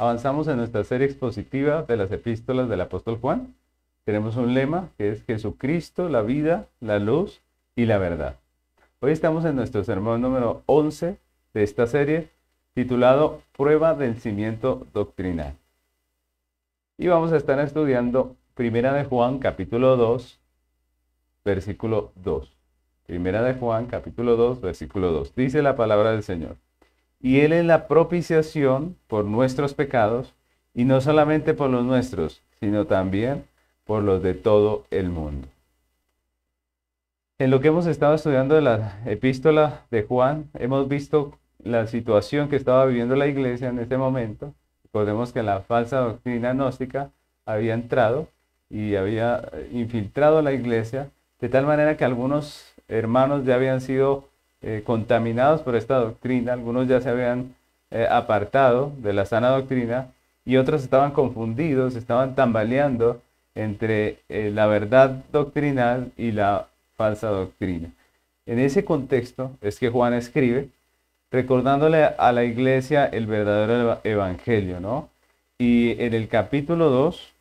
Avanzamos en nuestra serie expositiva de las epístolas del apóstol Juan. Tenemos un lema que es Jesucristo, la vida, la luz y la verdad. Hoy estamos en nuestro sermón número 11 de esta serie titulado Prueba del cimiento doctrinal. Y vamos a estar estudiando Primera de Juan capítulo 2, versículo 2. Primera de Juan capítulo 2, versículo 2. Dice la palabra del Señor. Y Él es la propiciación por nuestros pecados, y no solamente por los nuestros, sino también por los de todo el mundo. En lo que hemos estado estudiando de la epístola de Juan, hemos visto la situación que estaba viviendo la iglesia en ese momento. Recordemos que la falsa doctrina gnóstica había entrado y había infiltrado la iglesia, de tal manera que algunos hermanos ya habían sido eh, contaminados por esta doctrina, algunos ya se habían eh, apartado de la sana doctrina y otros estaban confundidos, estaban tambaleando entre eh, la verdad doctrinal y la falsa doctrina. En ese contexto es que Juan escribe recordándole a la iglesia el verdadero evangelio, ¿no? Y en el capítulo 2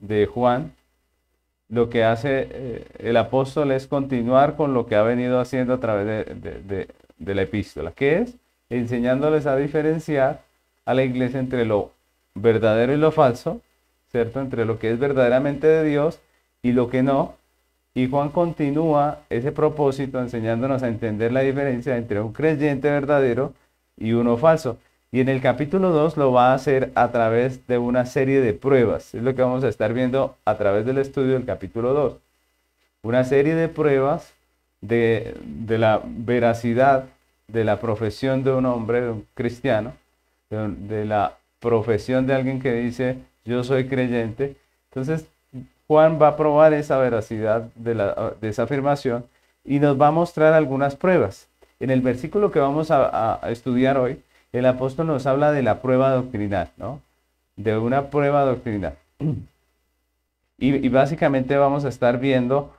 de Juan, lo que hace eh, el apóstol es continuar con lo que ha venido haciendo a través de, de, la epístola, que es enseñándoles a diferenciar a la iglesia entre lo verdadero y lo falso, ¿cierto? Entre lo que es verdaderamente de Dios y lo que no. Y Juan continúa ese propósito enseñándonos a entender la diferencia entre un creyente verdadero y uno falso. Y en el capítulo 2 lo va a hacer a través de una serie de pruebas. Es lo que vamos a estar viendo a través del estudio del capítulo 2. Una serie de pruebas de, la veracidad de la profesión de un hombre, un cristiano, de, la profesión de alguien que dice yo soy creyente. Entonces Juan va a probar esa veracidad de, esa afirmación y nos va a mostrar algunas pruebas. En el versículo que vamos a estudiar hoy, el apóstol nos habla de la prueba doctrinal, ¿no? De una prueba doctrinal. Y, básicamente vamos a estar viendo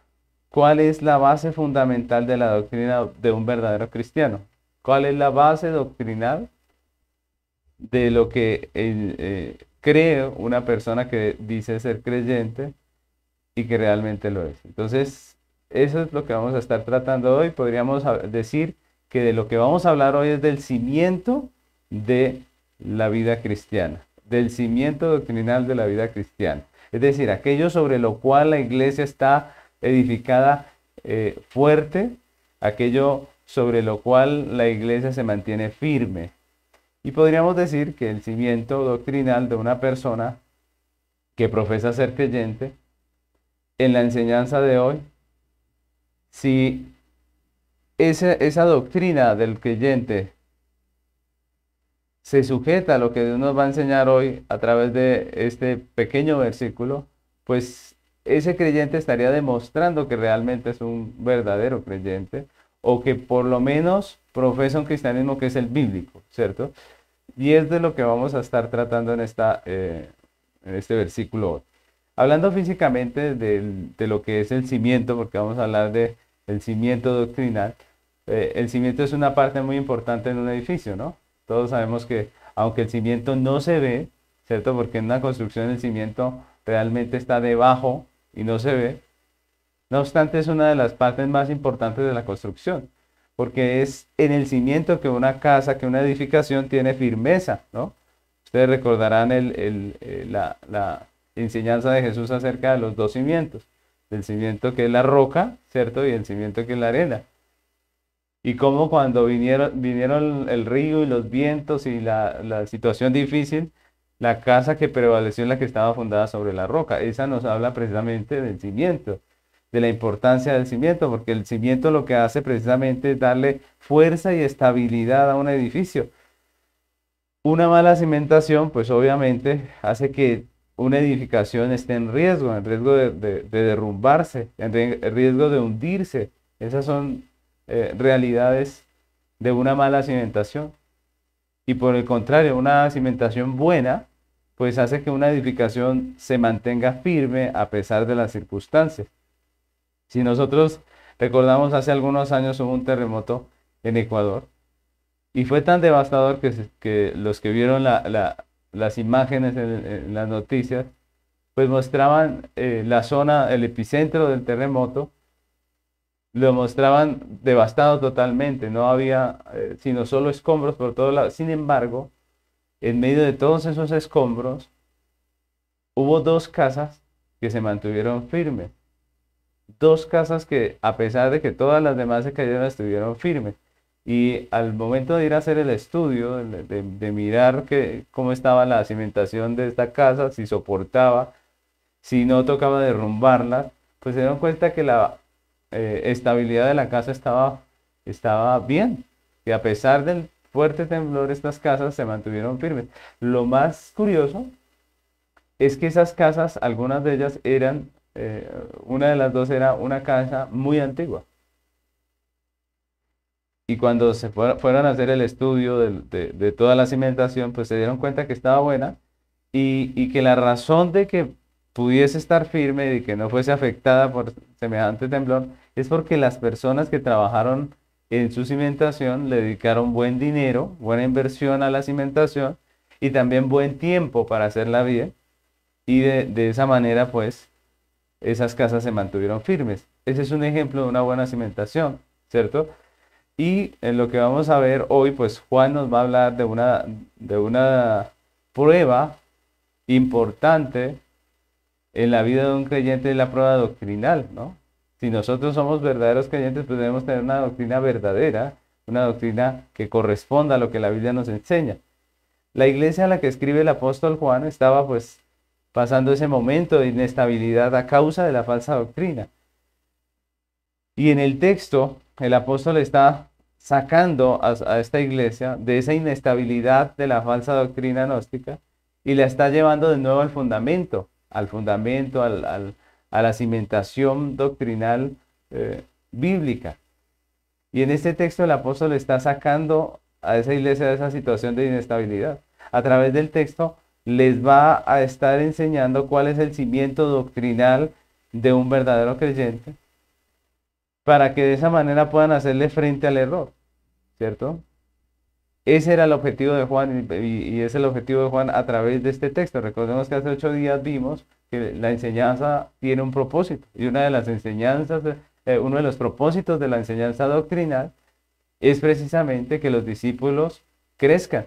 cuál es la base fundamental de la doctrina de un verdadero cristiano. ¿Cuál es la base doctrinal de lo que eh, eh, cree una persona que dice ser creyente y que realmente lo es? Entonces, eso es lo que vamos a estar tratando hoy. Podríamos decir que de lo que vamos a hablar hoy es del cimiento de la vida cristiana, del cimiento doctrinal de la vida cristiana. Es decir, aquello sobre lo cual la iglesia está edificada eh, fuerte, aquello sobre lo cual la iglesia se mantiene firme. Y podríamos decir que el cimiento doctrinal de una persona que profesa ser creyente, en la enseñanza de hoy, si esa, esa doctrina del creyente se sujeta a lo que Dios nos va a enseñar hoy a través de este pequeño versículo, pues ese creyente estaría demostrando que realmente es un verdadero creyente o que por lo menos profesa un cristianismo que es el bíblico, ¿cierto? Y es de lo que vamos a estar tratando en, esta, eh, en este versículo Hablando físicamente de, lo que es el cimiento, porque vamos a hablar del el cimiento doctrinal, eh, el cimiento es una parte muy importante en un edificio, ¿no? Todos sabemos que aunque el cimiento no se ve, ¿cierto? Porque en una construcción el cimiento realmente está debajo y no se ve. No obstante, es una de las partes más importantes de la construcción, porque es en el cimiento que una casa, que una edificación tiene firmeza, ¿no? Ustedes recordarán eh, la, la enseñanza de Jesús acerca de los dos cimientos, el cimiento que es la roca, ¿cierto? Y el cimiento que es la arena y como cuando vinieron, vinieron el río y los vientos y la, situación difícil, la casa que prevaleció en la que estaba fundada sobre la roca. Esa nos habla precisamente del cimiento, de la importancia del cimiento, porque el cimiento lo que hace precisamente es darle fuerza y estabilidad a un edificio. Una mala cimentación, pues obviamente hace que una edificación esté en riesgo, en riesgo de, de derrumbarse, en riesgo de hundirse. Esas son eh, realidades de una mala cimentación. Y por el contrario, una cimentación buena, pues hace que una edificación se mantenga firme a pesar de las circunstancias. Si nosotros recordamos hace algunos años hubo un terremoto en Ecuador y fue tan devastador que, los que vieron las imágenes en, las noticias, pues mostraban eh, la zona, el epicentro del terremoto lo mostraban devastado totalmente, no había eh, sino solo escombros por todos lados. Sin embargo, en medio de todos esos escombros, hubo dos casas que se mantuvieron firmes. Dos casas que, a pesar de que todas las demás se cayeron, estuvieron firmes. Y al momento de ir a hacer el estudio, de, mirar que, cómo estaba la cimentación de esta casa, si soportaba, si no tocaba derrumbarla, pues se dieron cuenta que la eh, estabilidad de la casa estaba, estaba bien, y a pesar del fuerte temblor estas casas se mantuvieron firmes. Lo más curioso es que esas casas, algunas de ellas eran, eh, una de las dos era una casa muy antigua. Y cuando se fueron a hacer el estudio de, toda la cimentación, pues se dieron cuenta que estaba buena y, y, que la razón de que pudiese estar firme y que no fuese afectada por semejante temblor es porque las personas que trabajaron en su cimentación le dedicaron buen dinero, buena inversión a la cimentación y también buen tiempo para hacer la vida Y de, esa manera, pues, esas casas se mantuvieron firmes. Ese es un ejemplo de una buena cimentación, ¿cierto? Y en lo que vamos a ver hoy, pues Juan nos va a hablar de una, de una prueba importante en la vida de un creyente, de la prueba doctrinal, ¿no? Si nosotros somos verdaderos creyentes, pues debemos tener una doctrina verdadera, una doctrina que corresponda a lo que la Biblia nos enseña. La iglesia a la que escribe el apóstol Juan estaba pues pasando ese momento de inestabilidad a causa de la falsa doctrina. Y en el texto, el apóstol está sacando a, esta iglesia de esa inestabilidad de la falsa doctrina gnóstica y la está llevando de nuevo al fundamento, al fundamento, al, a la cimentación doctrinal eh, bíblica. Y en este texto el apóstol está sacando a esa iglesia de esa situación de inestabilidad. A través del texto les va a estar enseñando cuál es el cimiento doctrinal de un verdadero creyente para que de esa manera puedan hacerle frente al error, ¿cierto? Ese era el objetivo de Juan y es el objetivo de Juan a través de este texto. Recordemos que hace ocho días vimos que la enseñanza tiene un propósito. Y una de las enseñanzas, eh, uno de los propósitos de la enseñanza doctrinal es precisamente que los discípulos crezcan.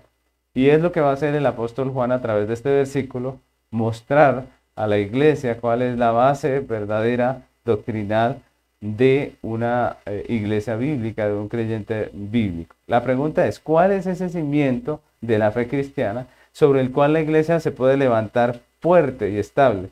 Y es lo que va a hacer el apóstol Juan a través de este versículo, mostrar a la iglesia cuál es la base verdadera doctrinal de una eh, iglesia bíblica, de un creyente bíblico. La pregunta es, ¿cuál es ese cimiento de la fe cristiana sobre el cual la iglesia se puede levantar fuerte y estable.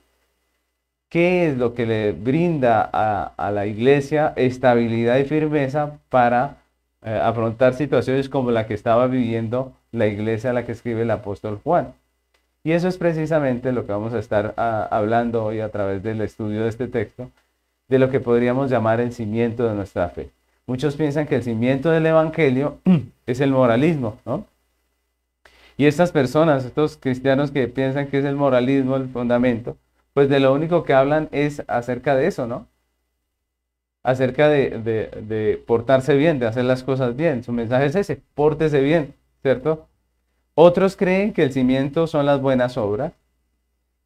¿Qué es lo que le brinda a, la iglesia estabilidad y firmeza para eh, afrontar situaciones como la que estaba viviendo la iglesia a la que escribe el apóstol Juan? Y eso es precisamente lo que vamos a estar ah, hablando hoy a través del estudio de este texto, de lo que podríamos llamar el cimiento de nuestra fe. Muchos piensan que el cimiento del Evangelio es el moralismo, ¿no? Y estas personas, estos cristianos que piensan que es el moralismo el fundamento, pues de lo único que hablan es acerca de eso, ¿no? Acerca de, de, portarse bien, de hacer las cosas bien. Su mensaje es ese, pórtese bien, ¿cierto? Otros creen que el cimiento son las buenas obras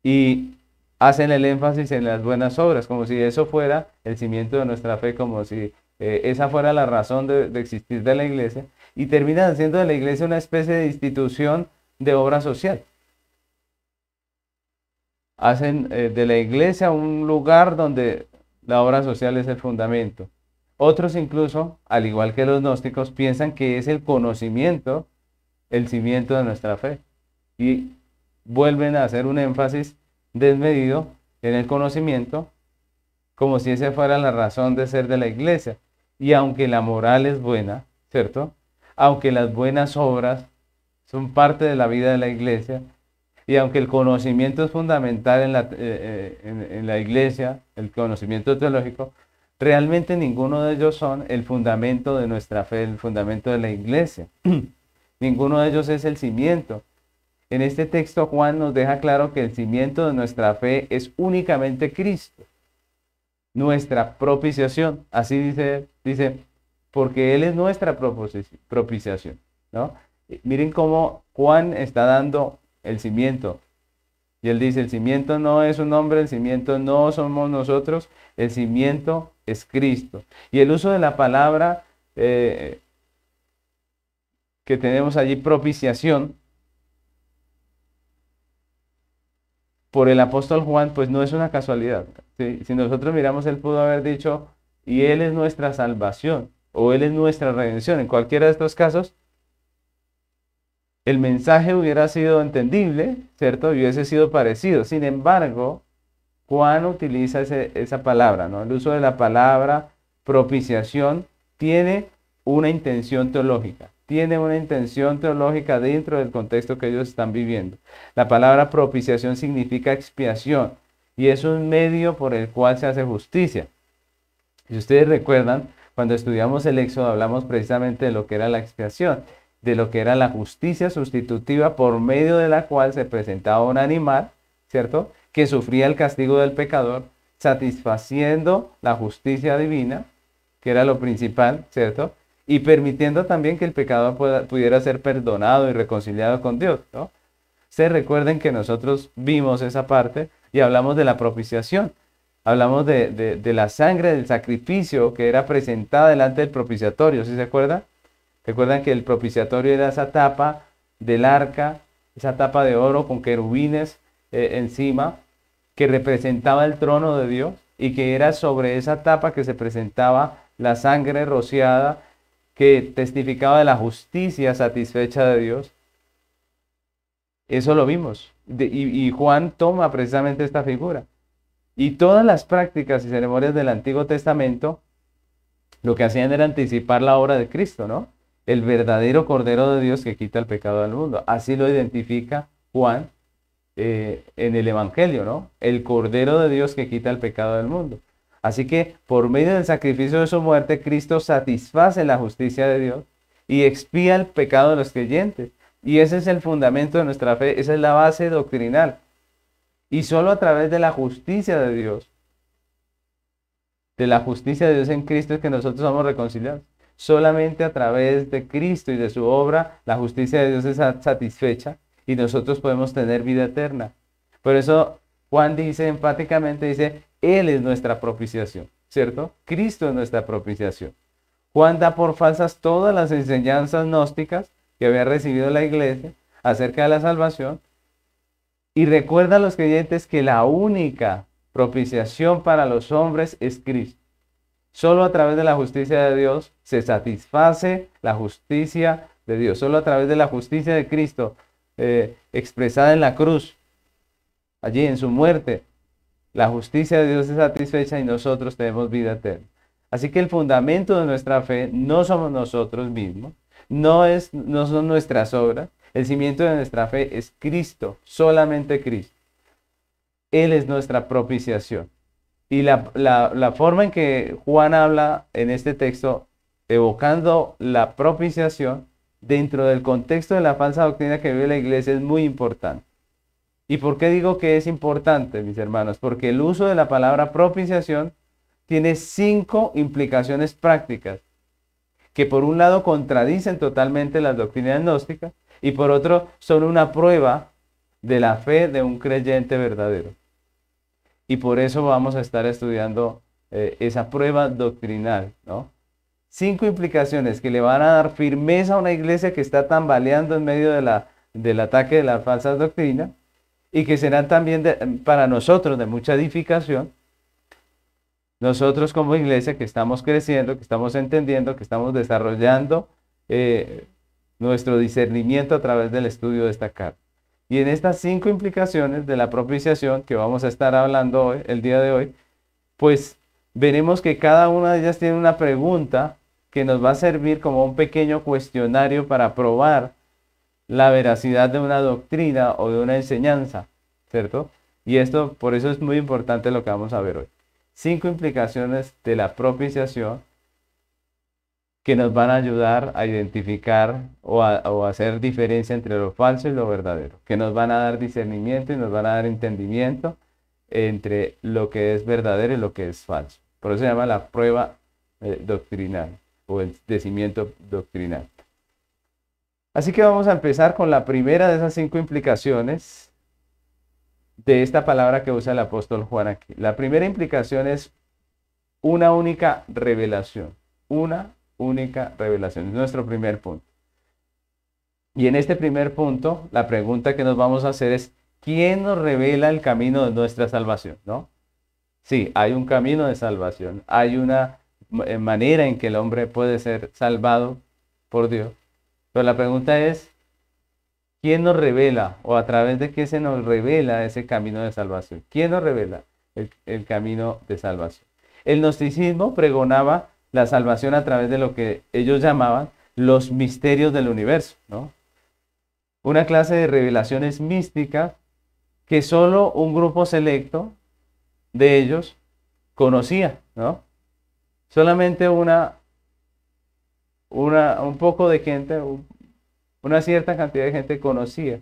y hacen el énfasis en las buenas obras, como si eso fuera el cimiento de nuestra fe, como si eh, esa fuera la razón de existir de la iglesia, y terminan haciendo de la iglesia una especie de institución de obra social. Hacen eh, de la iglesia un lugar donde la obra social es el fundamento. Otros incluso, al igual que los gnósticos, piensan que es el conocimiento el cimiento de nuestra fe. Y vuelven a hacer un énfasis desmedido en el conocimiento, como si esa fuera la razón de ser de la iglesia. Y aunque la moral es buena, ¿cierto? aunque las buenas obras son parte de la vida de la iglesia y aunque el conocimiento es fundamental en la, eh, eh, en, la iglesia, el conocimiento teológico, realmente ninguno de ellos son el fundamento de nuestra fe, el fundamento de la iglesia. ninguno de ellos es el cimiento. En este texto Juan nos deja claro que el cimiento de nuestra fe es únicamente Cristo, nuestra propiciación. Así dice, dice, porque Él es nuestra propiciación, ¿no? Miren cómo Juan está dando el cimiento. Y él dice, el cimiento no es un hombre, el cimiento no somos nosotros, el cimiento es Cristo. Y el uso de la palabra eh, que tenemos allí, propiciación, por el apóstol Juan, pues no es una casualidad. Si nosotros miramos, él pudo haber dicho, y él es nuestra salvación o Él es nuestra redención. En cualquiera de estos casos, el mensaje hubiera sido entendible, ¿cierto? Y hubiese sido parecido. Sin embargo, Juan utiliza esa palabra, ¿no? El uso de la palabra propiciación tiene una intención teológica, tiene una intención teológica dentro del contexto que ellos están viviendo. La palabra propiciación significa expiación y es un medio por el cual se hace justicia. Si ustedes recuerdan, cuando estudiamos el Éxodo hablamos precisamente de lo que era la expiación, de lo que era la justicia sustitutiva por medio de la cual se presentaba un animal, ¿cierto? Que sufría el castigo del pecador, satisfaciendo la justicia divina, que era lo principal, ¿cierto? Y permitiendo también que el pecador pudiera ser perdonado y reconciliado con Dios, ¿no? Se recuerden que nosotros vimos esa parte y hablamos de la propiciación hablamos de, la sangre del sacrificio que era presentada delante del propiciatorio, ¿sí se acuerda? Recuerdan que el propiciatorio era esa tapa del arca, esa tapa de oro con querubines eh, encima, que representaba el trono de Dios y que era sobre esa tapa que se presentaba la sangre rociada que testificaba de la justicia satisfecha de Dios. Eso lo vimos. y Juan toma precisamente esta figura. Y todas las prácticas y ceremonias del Antiguo Testamento lo que hacían era anticipar la obra de Cristo, ¿no? El verdadero Cordero de Dios que quita el pecado del mundo. Así lo identifica Juan eh, en el Evangelio, ¿no? El Cordero de Dios que quita el pecado del mundo. Así que por medio del sacrificio de su muerte, Cristo satisface la justicia de Dios y expía el pecado de los creyentes. Y ese es el fundamento de nuestra fe, esa es la base doctrinal. Y solo a través de la justicia de Dios, de la justicia de Dios en Cristo es que nosotros somos reconciliados. Solamente a través de Cristo y de su obra, la justicia de Dios es satisfecha y nosotros podemos tener vida eterna. Por eso Juan dice enfáticamente, dice, Él es nuestra propiciación, ¿cierto? Cristo es nuestra propiciación. Juan da por falsas todas las enseñanzas gnósticas que había recibido la iglesia acerca de la salvación y recuerda a los creyentes que la única propiciación para los hombres es Cristo. Solo a través de la justicia de Dios se satisface la justicia de Dios. Solo a través de la justicia de Cristo eh, expresada en la cruz, allí en su muerte, la justicia de Dios se satisfecha y nosotros tenemos vida eterna. Así que el fundamento de nuestra fe no somos nosotros mismos, no, es, no son nuestras obras, el cimiento de nuestra fe es Cristo, solamente Cristo. Él es nuestra propiciación. Y la, forma en que Juan habla en este texto, evocando la propiciación, dentro del contexto de la falsa doctrina que vive la iglesia, es muy importante. ¿Y por qué digo que es importante, mis hermanos? Porque el uso de la palabra propiciación tiene cinco implicaciones prácticas que por un lado contradicen totalmente las doctrinas gnósticas y por otro son una prueba de la fe de un creyente verdadero. Y por eso vamos a estar estudiando eh, esa prueba doctrinal, ¿no? Cinco implicaciones que le van a dar firmeza a una iglesia que está tambaleando en medio de la, del ataque de las falsas doctrinas y que serán también para nosotros de mucha edificación. Nosotros como iglesia que estamos creciendo, que estamos entendiendo, que estamos desarrollando eh, nuestro discernimiento a través del estudio de esta carta. Y en estas cinco implicaciones de la propiciación que vamos a estar hablando hoy, el día de hoy, pues veremos que cada una de ellas tiene una pregunta que nos va a servir como un pequeño cuestionario para probar la veracidad de una doctrina o de una enseñanza, ¿cierto? Y esto, por eso es muy importante lo que vamos a ver hoy. Cinco implicaciones de la propiciación que nos van a ayudar a identificar o, a, hacer diferencia entre lo falso y lo verdadero, que nos van a dar discernimiento y nos van a dar entendimiento entre lo que es verdadero y lo que es falso. Por eso se llama la prueba eh, doctrinal o el decimiento doctrinal. Así que vamos a empezar con la primera de esas cinco implicaciones de esta palabra que usa el apóstol Juan aquí. La primera implicación es una única revelación, una única revelación. Es nuestro primer punto. Y en este primer punto, la pregunta que nos vamos a hacer es, ¿quién nos revela el camino de nuestra salvación? ¿No? Sí, hay un camino de salvación, hay una eh, manera en que el hombre puede ser salvado por Dios. Pero la pregunta es, ¿quién nos revela o a través de qué se nos revela ese camino de salvación? ¿Quién nos revela el, el camino de salvación? El gnosticismo pregonaba la salvación a través de lo que ellos llamaban los misterios del universo, ¿no? Una clase de revelaciones místicas que solo un grupo selecto de ellos conocía, ¿no? Solamente una, un poco de gente, una cierta cantidad de gente conocía.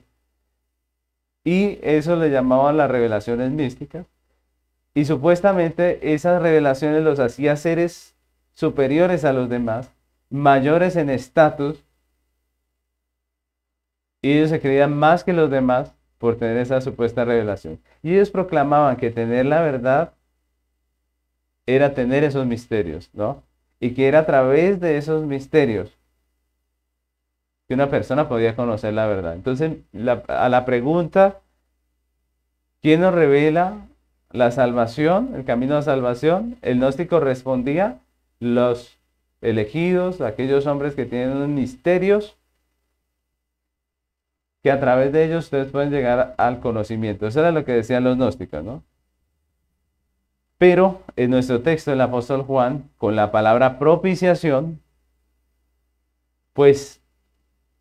Y eso le llamaban las revelaciones místicas. Y supuestamente esas revelaciones los hacía seres superiores a los demás, mayores en estatus, y ellos se creían más que los demás por tener esa supuesta revelación. Y ellos proclamaban que tener la verdad era tener esos misterios, ¿no? Y que era a través de esos misterios que una persona podía conocer la verdad. Entonces, a la pregunta, ¿quién nos revela la salvación, el camino a salvación? El gnóstico respondía los elegidos, aquellos hombres que tienen unos misterios, que a través de ellos ustedes pueden llegar al conocimiento. Eso era lo que decían los gnósticos, ¿no? Pero en nuestro texto el apóstol Juan, con la palabra propiciación, pues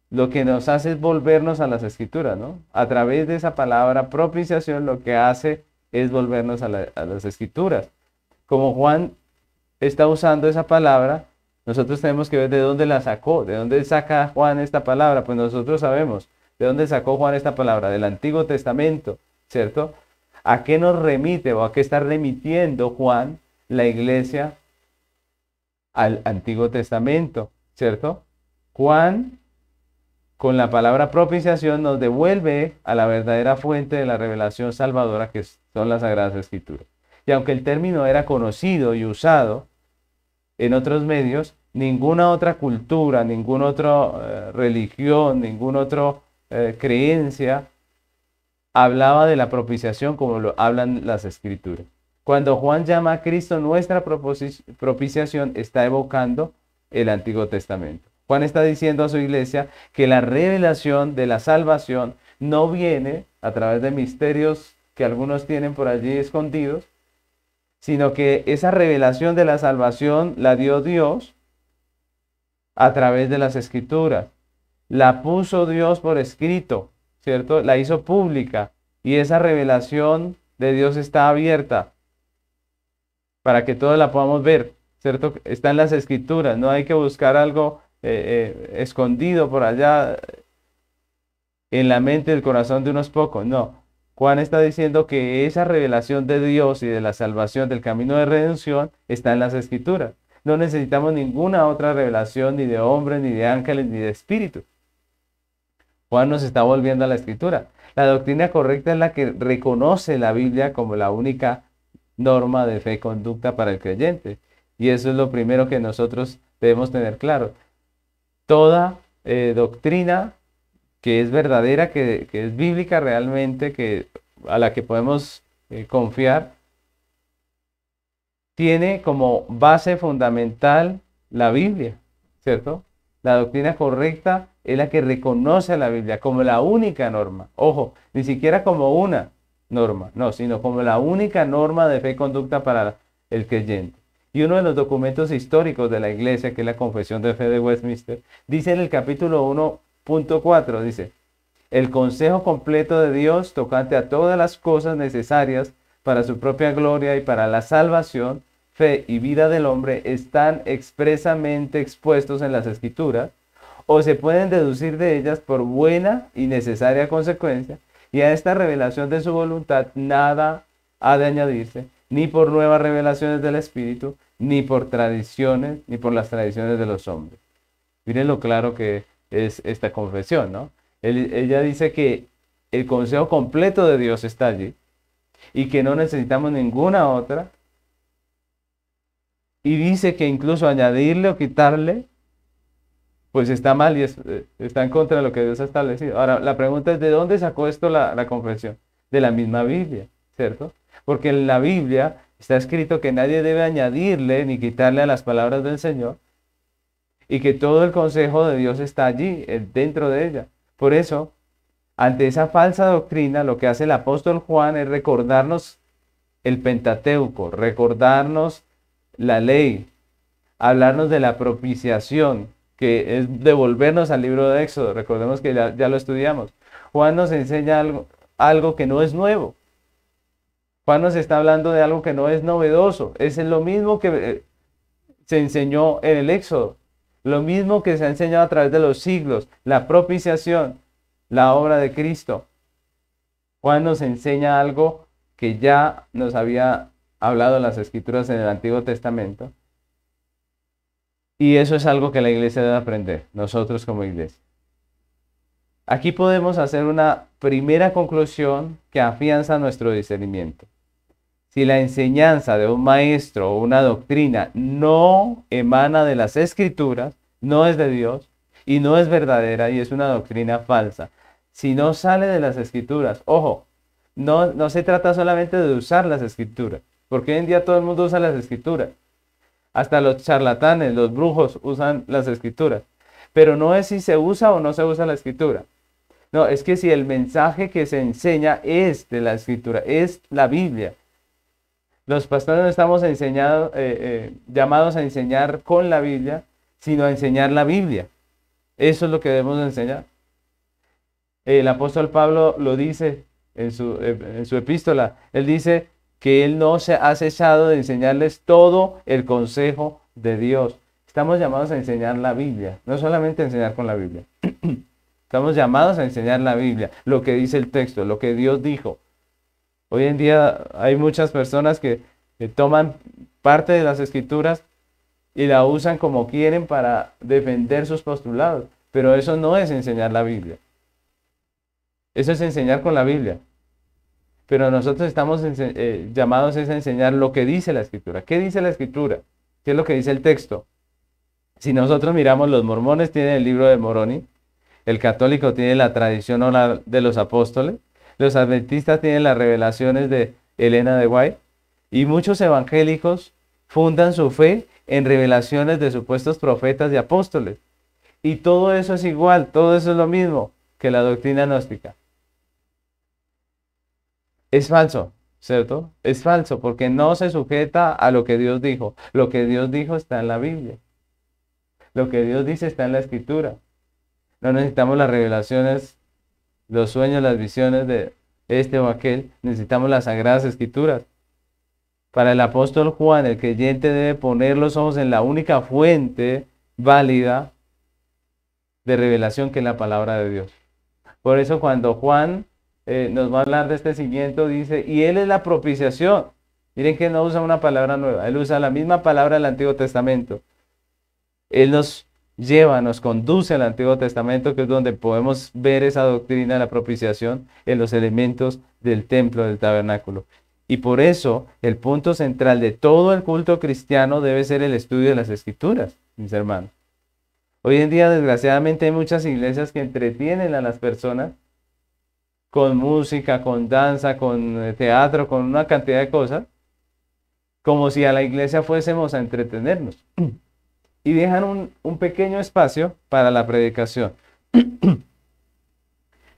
lo que nos hace es volvernos a las escrituras, ¿no? A través de esa palabra propiciación lo que hace es volvernos a, a las escrituras. Como Juan está usando esa palabra, nosotros tenemos que ver de dónde la sacó, de dónde saca Juan esta palabra. Pues nosotros sabemos de dónde sacó Juan esta palabra, del Antiguo Testamento, ¿cierto? ¿A qué nos remite o a qué está remitiendo Juan la iglesia al Antiguo Testamento, ¿cierto? Juan, con la palabra propiciación, nos devuelve a la verdadera fuente de la revelación salvadora que son las Sagradas Escrituras. Y aunque el término era conocido y usado, en otros medios, ninguna otra cultura, ninguna otra eh, religión, ninguna otra eh, creencia hablaba de la propiciación como lo hablan las escrituras. Cuando Juan llama a Cristo nuestra propiciación, está evocando el Antiguo Testamento. Juan está diciendo a su iglesia que la revelación de la salvación no viene a través de misterios que algunos tienen por allí escondidos, sino que esa revelación de la salvación la dio Dios a través de las escrituras. La puso Dios por escrito, ¿cierto? La hizo pública y esa revelación de Dios está abierta para que todos la podamos ver, ¿cierto? Está en las escrituras, no hay que buscar algo eh, eh, escondido por allá en la mente del el corazón de unos pocos, no. Juan está diciendo que esa revelación de Dios y de la salvación del camino de redención está en las escrituras. No necesitamos ninguna otra revelación ni de hombres, ni de ángeles, ni de espíritu. Juan nos está volviendo a la escritura. La doctrina correcta es la que reconoce la Biblia como la única norma de fe y conducta para el creyente. Y eso es lo primero que nosotros debemos tener claro. Toda eh, doctrina que es verdadera, que, es bíblica realmente, que, a la que podemos eh, confiar, tiene como base fundamental la Biblia, ¿cierto? La doctrina correcta es la que reconoce a la Biblia como la única norma. Ojo, ni siquiera como una norma, no, sino como la única norma de fe y conducta para el creyente. Y uno de los documentos históricos de la Iglesia, que es la Confesión de Fe de Westminster, dice en el capítulo 1, Punto 4 dice, el consejo completo de Dios tocante a todas las cosas necesarias para su propia gloria y para la salvación, fe y vida del hombre están expresamente expuestos en las escrituras o se pueden deducir de ellas por buena y necesaria consecuencia, y a esta revelación de su voluntad nada ha de añadirse, ni por nuevas revelaciones del Espíritu, ni por tradiciones, ni por las tradiciones de los hombres. Miren lo claro que es esta confesión, ¿no? ella dice que el consejo completo de Dios está allí y que no necesitamos ninguna otra. Y dice que incluso añadirle o quitarle, pues está mal y eh, está en contra de lo que Dios ha establecido. Ahora, la pregunta es, ¿de dónde sacó esto la, la confesión? De la misma Biblia, ¿cierto? Porque en la Biblia está escrito que nadie debe añadirle ni quitarle a las palabras del Señor, y que todo el consejo de Dios está allí, eh, dentro de ella. Por eso, ante esa falsa doctrina, lo que hace el apóstol Juan es recordarnos el Pentateuco, recordarnos la ley, hablarnos de la propiciación, que es devolvernos al libro de Éxodo. Recordemos que ya, lo estudiamos. Juan nos enseña algo, algo que no es nuevo. Juan nos está hablando de algo que no es novedoso. Es lo mismo que eh, se enseñó en el Éxodo. Lo mismo que se ha enseñado a través de los siglos, la propiciación, la obra de Cristo. Juan nos enseña algo que ya nos había hablado en las escrituras en el Antiguo Testamento. Y eso es algo que la iglesia debe aprender, nosotros como iglesia. Aquí podemos hacer una primera conclusión que afianza nuestro discernimiento. Si la enseñanza de un maestro o una doctrina no emana de las escrituras, no es de Dios y no es verdadera y es una doctrina falsa. Si no sale de las escrituras, ojo, no, no se trata solamente de usar las escrituras, porque hoy en día todo el mundo usa las escrituras. Hasta los charlatanes, los brujos usan las escrituras. Pero no es si se usa o no se usa la escritura. No, es que si el mensaje que se enseña es de la escritura, es la Biblia, los pastores no estamos eh, eh, llamados a enseñar con la Biblia, sino a enseñar la Biblia. Eso es lo que debemos enseñar. El apóstol Pablo lo dice en su, eh, en su epístola. Él dice que él no se ha cesado de enseñarles todo el consejo de Dios. Estamos llamados a enseñar la Biblia, no solamente a enseñar con la Biblia. Estamos llamados a enseñar la Biblia, lo que dice el texto, lo que Dios dijo. Hoy en día hay muchas personas que, toman parte de las escrituras y la usan como quieren para defender sus postulados. Pero eso no es enseñar la Biblia. Eso es enseñar con la Biblia. Pero nosotros estamos eh, llamados a enseñar lo que dice la escritura. ¿Qué dice la escritura? ¿Qué es lo que dice el texto? Si nosotros miramos, los mormones tienen el libro de Moroni, el católico tiene la tradición oral de los apóstoles, los adventistas tienen las revelaciones de Elena de White y muchos evangélicos fundan su fe en revelaciones de supuestos profetas y apóstoles. Y todo eso es igual, todo eso es lo mismo que la doctrina gnóstica. Es falso, ¿cierto? Es falso porque no se sujeta a lo que Dios dijo. Lo que Dios dijo está en la Biblia. Lo que Dios dice está en la escritura. No necesitamos las revelaciones los sueños, las visiones de este o aquel, necesitamos las sagradas escrituras. Para el apóstol Juan, el creyente debe poner los ojos en la única fuente válida de revelación que es la palabra de Dios. Por eso cuando Juan eh, nos va a hablar de este siguiente, dice, y él es la propiciación. Miren que no usa una palabra nueva, él usa la misma palabra del Antiguo Testamento. Él nos lleva, nos conduce al Antiguo Testamento, que es donde podemos ver esa doctrina de la propiciación en los elementos del templo, del tabernáculo. Y por eso el punto central de todo el culto cristiano debe ser el estudio de las escrituras, mis hermanos. Hoy en día, desgraciadamente, hay muchas iglesias que entretienen a las personas con música, con danza, con eh, teatro, con una cantidad de cosas, como si a la iglesia fuésemos a entretenernos. y dejan un, pequeño espacio para la predicación.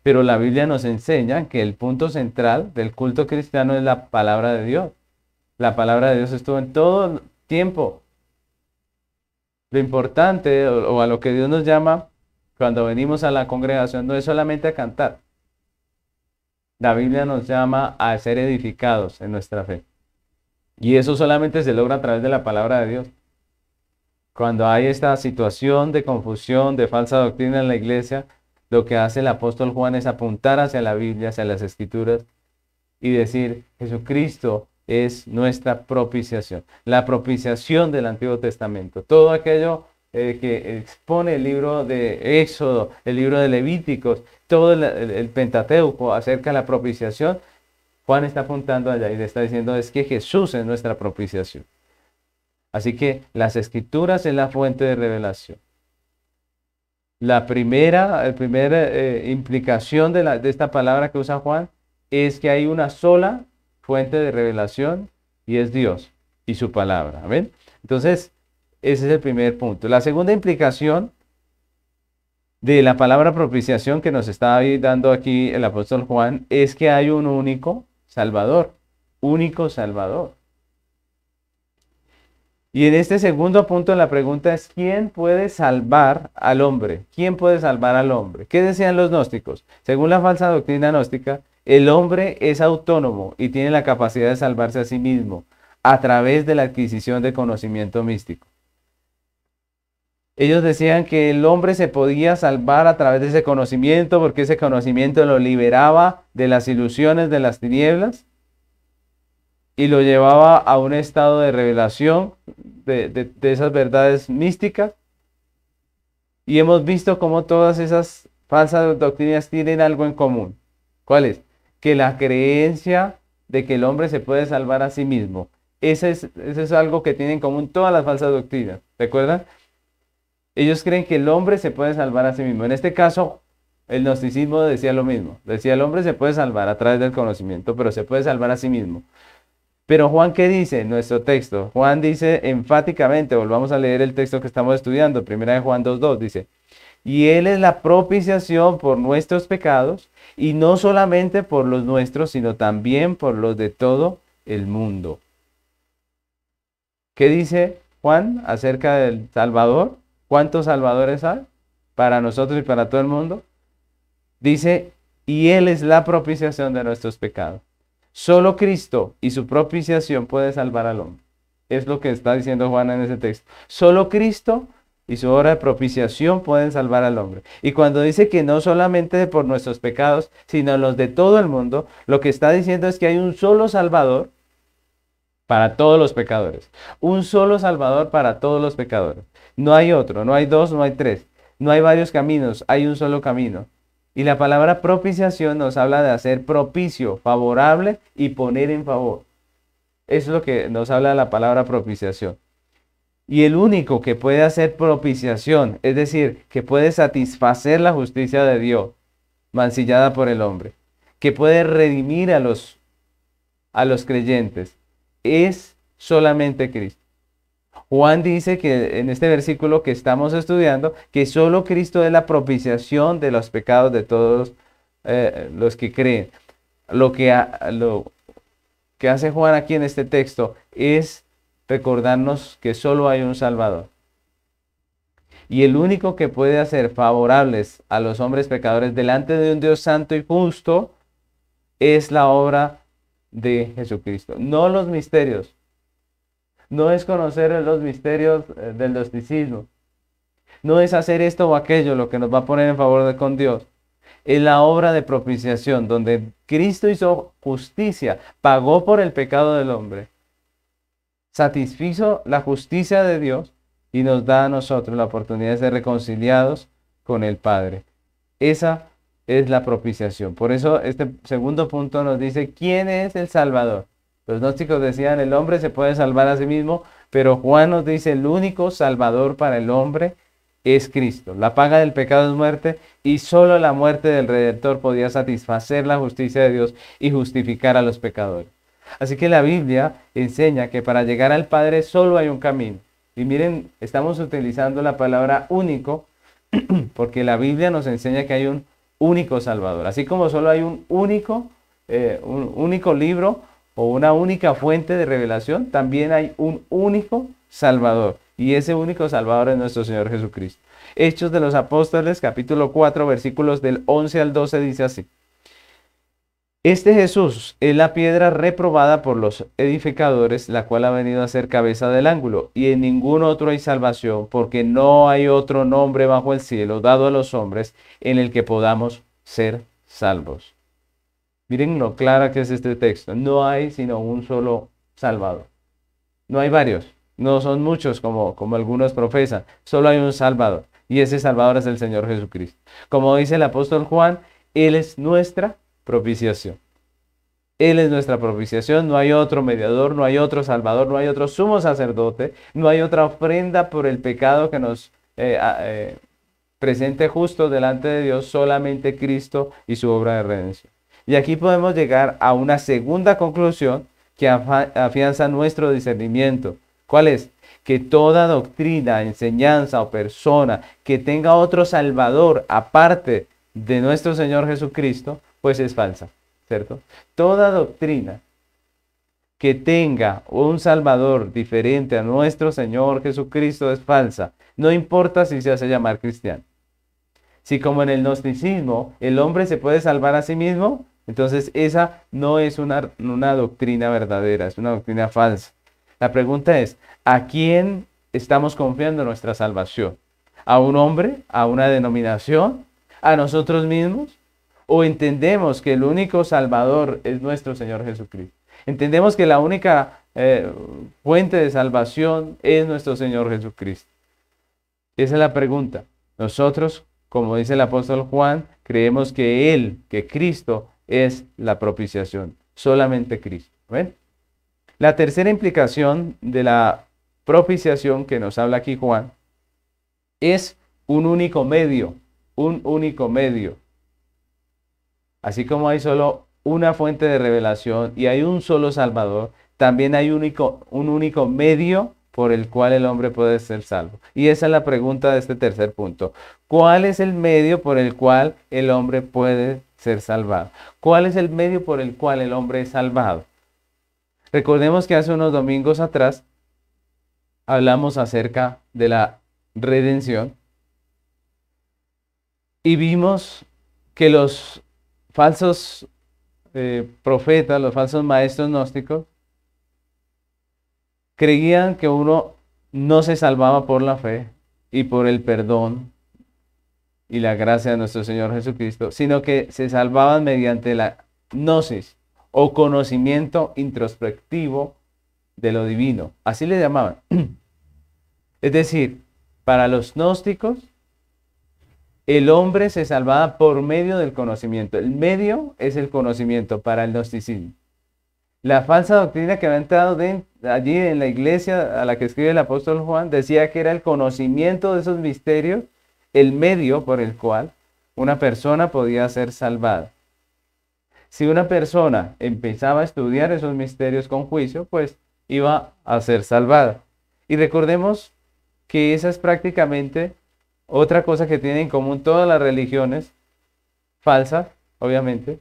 Pero la Biblia nos enseña que el punto central del culto cristiano es la palabra de Dios. La palabra de Dios estuvo en todo tiempo. Lo importante o a lo que Dios nos llama cuando venimos a la congregación no es solamente a cantar. La Biblia nos llama a ser edificados en nuestra fe. Y eso solamente se logra a través de la palabra de Dios. Cuando hay esta situación de confusión, de falsa doctrina en la iglesia, lo que hace el apóstol Juan es apuntar hacia la Biblia, hacia las escrituras y decir, Jesucristo es nuestra propiciación, la propiciación del Antiguo Testamento. Todo aquello eh, que expone el libro de Éxodo, el libro de Levíticos, todo el, Pentateuco acerca de la propiciación, Juan está apuntando allá y le está diciendo es que Jesús es nuestra propiciación. Así que las escrituras es la fuente de revelación. La primera, eh, la primera implicación de, esta palabra que usa Juan es que hay una sola fuente de revelación y es Dios y su palabra. Entonces, ese es el primer punto. La segunda implicación de la palabra propiciación que nos está dando aquí el apóstol Juan es que hay un único Salvador, único Salvador. Y en este segundo punto la pregunta es, ¿quién puede salvar al hombre? ¿Quién puede salvar al hombre? ¿Qué decían los gnósticos? Según la falsa doctrina gnóstica, el hombre es autónomo y tiene la capacidad de salvarse a sí mismo a través de la adquisición de conocimiento místico. Ellos decían que el hombre se podía salvar a través de ese conocimiento porque ese conocimiento lo liberaba de las ilusiones de las tinieblas y lo llevaba a un estado de revelación de, esas verdades místicas. Y hemos visto cómo todas esas falsas doctrinas tienen algo en común. ¿Cuál es? Que la creencia de que el hombre se puede salvar a sí mismo. Ese es, eso es algo que tienen en común todas las falsas doctrinas. ¿Recuerdan? Ellos creen que el hombre se puede salvar a sí mismo. En este caso, el gnosticismo decía lo mismo. Decía el hombre se puede salvar a través del conocimiento, pero se puede salvar a sí mismo. Pero Juan, ¿qué dice nuestro texto? Juan dice enfáticamente, volvamos a leer el texto que estamos estudiando, primera de Juan 2.2, dice, y Él es la propiciación por nuestros pecados, y no solamente por los nuestros, sino también por los de todo el mundo. ¿Qué dice Juan acerca del Salvador? ¿Cuántos salvadores hay para nosotros y para todo el mundo? Dice, y Él es la propiciación de nuestros pecados. Solo Cristo y su propiciación puede salvar al hombre. Es lo que está diciendo Juana en ese texto. Solo Cristo y su obra de propiciación pueden salvar al hombre. Y cuando dice que no solamente por nuestros pecados, sino los de todo el mundo, lo que está diciendo es que hay un solo Salvador para todos los pecadores. Un solo Salvador para todos los pecadores. No hay otro, no hay dos, no hay tres. No hay varios caminos, hay un solo camino. Y la palabra propiciación nos habla de hacer propicio, favorable y poner en favor. es lo que nos habla la palabra propiciación. Y el único que puede hacer propiciación, es decir, que puede satisfacer la justicia de Dios, mancillada por el hombre, que puede redimir a los, a los creyentes, es solamente Cristo. Juan dice que en este versículo que estamos estudiando, que solo Cristo es la propiciación de los pecados de todos eh, los que creen. Lo que, lo que hace Juan aquí en este texto es recordarnos que solo hay un Salvador. Y el único que puede hacer favorables a los hombres pecadores delante de un Dios santo y justo es la obra de Jesucristo. No los misterios, no es conocer los misterios eh, del gnosticismo, no es hacer esto o aquello lo que nos va a poner en favor de, con Dios. Es la obra de propiciación, donde Cristo hizo justicia, pagó por el pecado del hombre, satisfizo la justicia de Dios y nos da a nosotros la oportunidad de ser reconciliados con el Padre. Esa es la propiciación. Por eso este segundo punto nos dice, ¿quién es el Salvador? Los gnósticos decían, el hombre se puede salvar a sí mismo, pero Juan nos dice, el único salvador para el hombre es Cristo. La paga del pecado es muerte y solo la muerte del Redentor podía satisfacer la justicia de Dios y justificar a los pecadores. Así que la Biblia enseña que para llegar al Padre solo hay un camino. Y miren, estamos utilizando la palabra único porque la Biblia nos enseña que hay un único Salvador. Así como solo hay un único, eh, un único libro, o una única fuente de revelación, también hay un único Salvador. Y ese único Salvador es nuestro Señor Jesucristo. Hechos de los Apóstoles, capítulo 4, versículos del 11 al 12, dice así. Este Jesús es la piedra reprobada por los edificadores, la cual ha venido a ser cabeza del ángulo, y en ningún otro hay salvación, porque no hay otro nombre bajo el cielo dado a los hombres en el que podamos ser salvos. Miren lo clara que es este texto. No hay sino un solo salvador. No hay varios. No son muchos como, como algunos profesan. Solo hay un salvador. Y ese salvador es el Señor Jesucristo. Como dice el apóstol Juan, Él es nuestra propiciación. Él es nuestra propiciación, no hay otro mediador, no hay otro salvador, no hay otro sumo sacerdote, no hay otra ofrenda por el pecado que nos eh, eh, presente justo delante de Dios, solamente Cristo y su obra de redención. Y aquí podemos llegar a una segunda conclusión que afianza nuestro discernimiento. ¿Cuál es? Que toda doctrina, enseñanza o persona que tenga otro Salvador aparte de nuestro Señor Jesucristo, pues es falsa, ¿cierto? Toda doctrina que tenga un Salvador diferente a nuestro Señor Jesucristo es falsa, no importa si se hace llamar cristiano. Si como en el gnosticismo el hombre se puede salvar a sí mismo, entonces esa no es una, doctrina verdadera, es una doctrina falsa. La pregunta es, ¿a quién estamos confiando nuestra salvación? ¿A un hombre? ¿A una denominación? ¿A nosotros mismos? ¿O entendemos que el único salvador es nuestro Señor Jesucristo? Entendemos que la única eh, fuente de salvación es nuestro Señor Jesucristo. Esa es la pregunta. Nosotros, como dice el apóstol Juan, creemos que Él, que Cristo, es la propiciación, solamente Cristo. ¿Ven? La tercera implicación de la propiciación que nos habla aquí Juan es un único medio, un único medio. Así como hay solo una fuente de revelación y hay un solo Salvador, también hay único, un único medio por el cual el hombre puede ser salvo. Y esa es la pregunta de este tercer punto. ¿Cuál es el medio por el cual el hombre puede ser salvado. ¿Cuál es el medio por el cual el hombre es salvado? Recordemos que hace unos domingos atrás hablamos acerca de la redención y vimos que los falsos eh, profetas, los falsos maestros gnósticos, creían que uno no se salvaba por la fe y por el perdón y la gracia de nuestro Señor Jesucristo, sino que se salvaban mediante la gnosis o conocimiento introspectivo de lo divino. Así le llamaban. Es decir, para los gnósticos, el hombre se salvaba por medio del conocimiento. El medio es el conocimiento para el gnosticismo. La falsa doctrina que había entrado allí en la iglesia a la que escribe el apóstol Juan decía que era el conocimiento de esos misterios el medio por el cual una persona podía ser salvada. Si una persona empezaba a estudiar esos misterios con juicio, pues iba a ser salvada. Y recordemos que esa es prácticamente otra cosa que tienen en común todas las religiones, falsas, obviamente,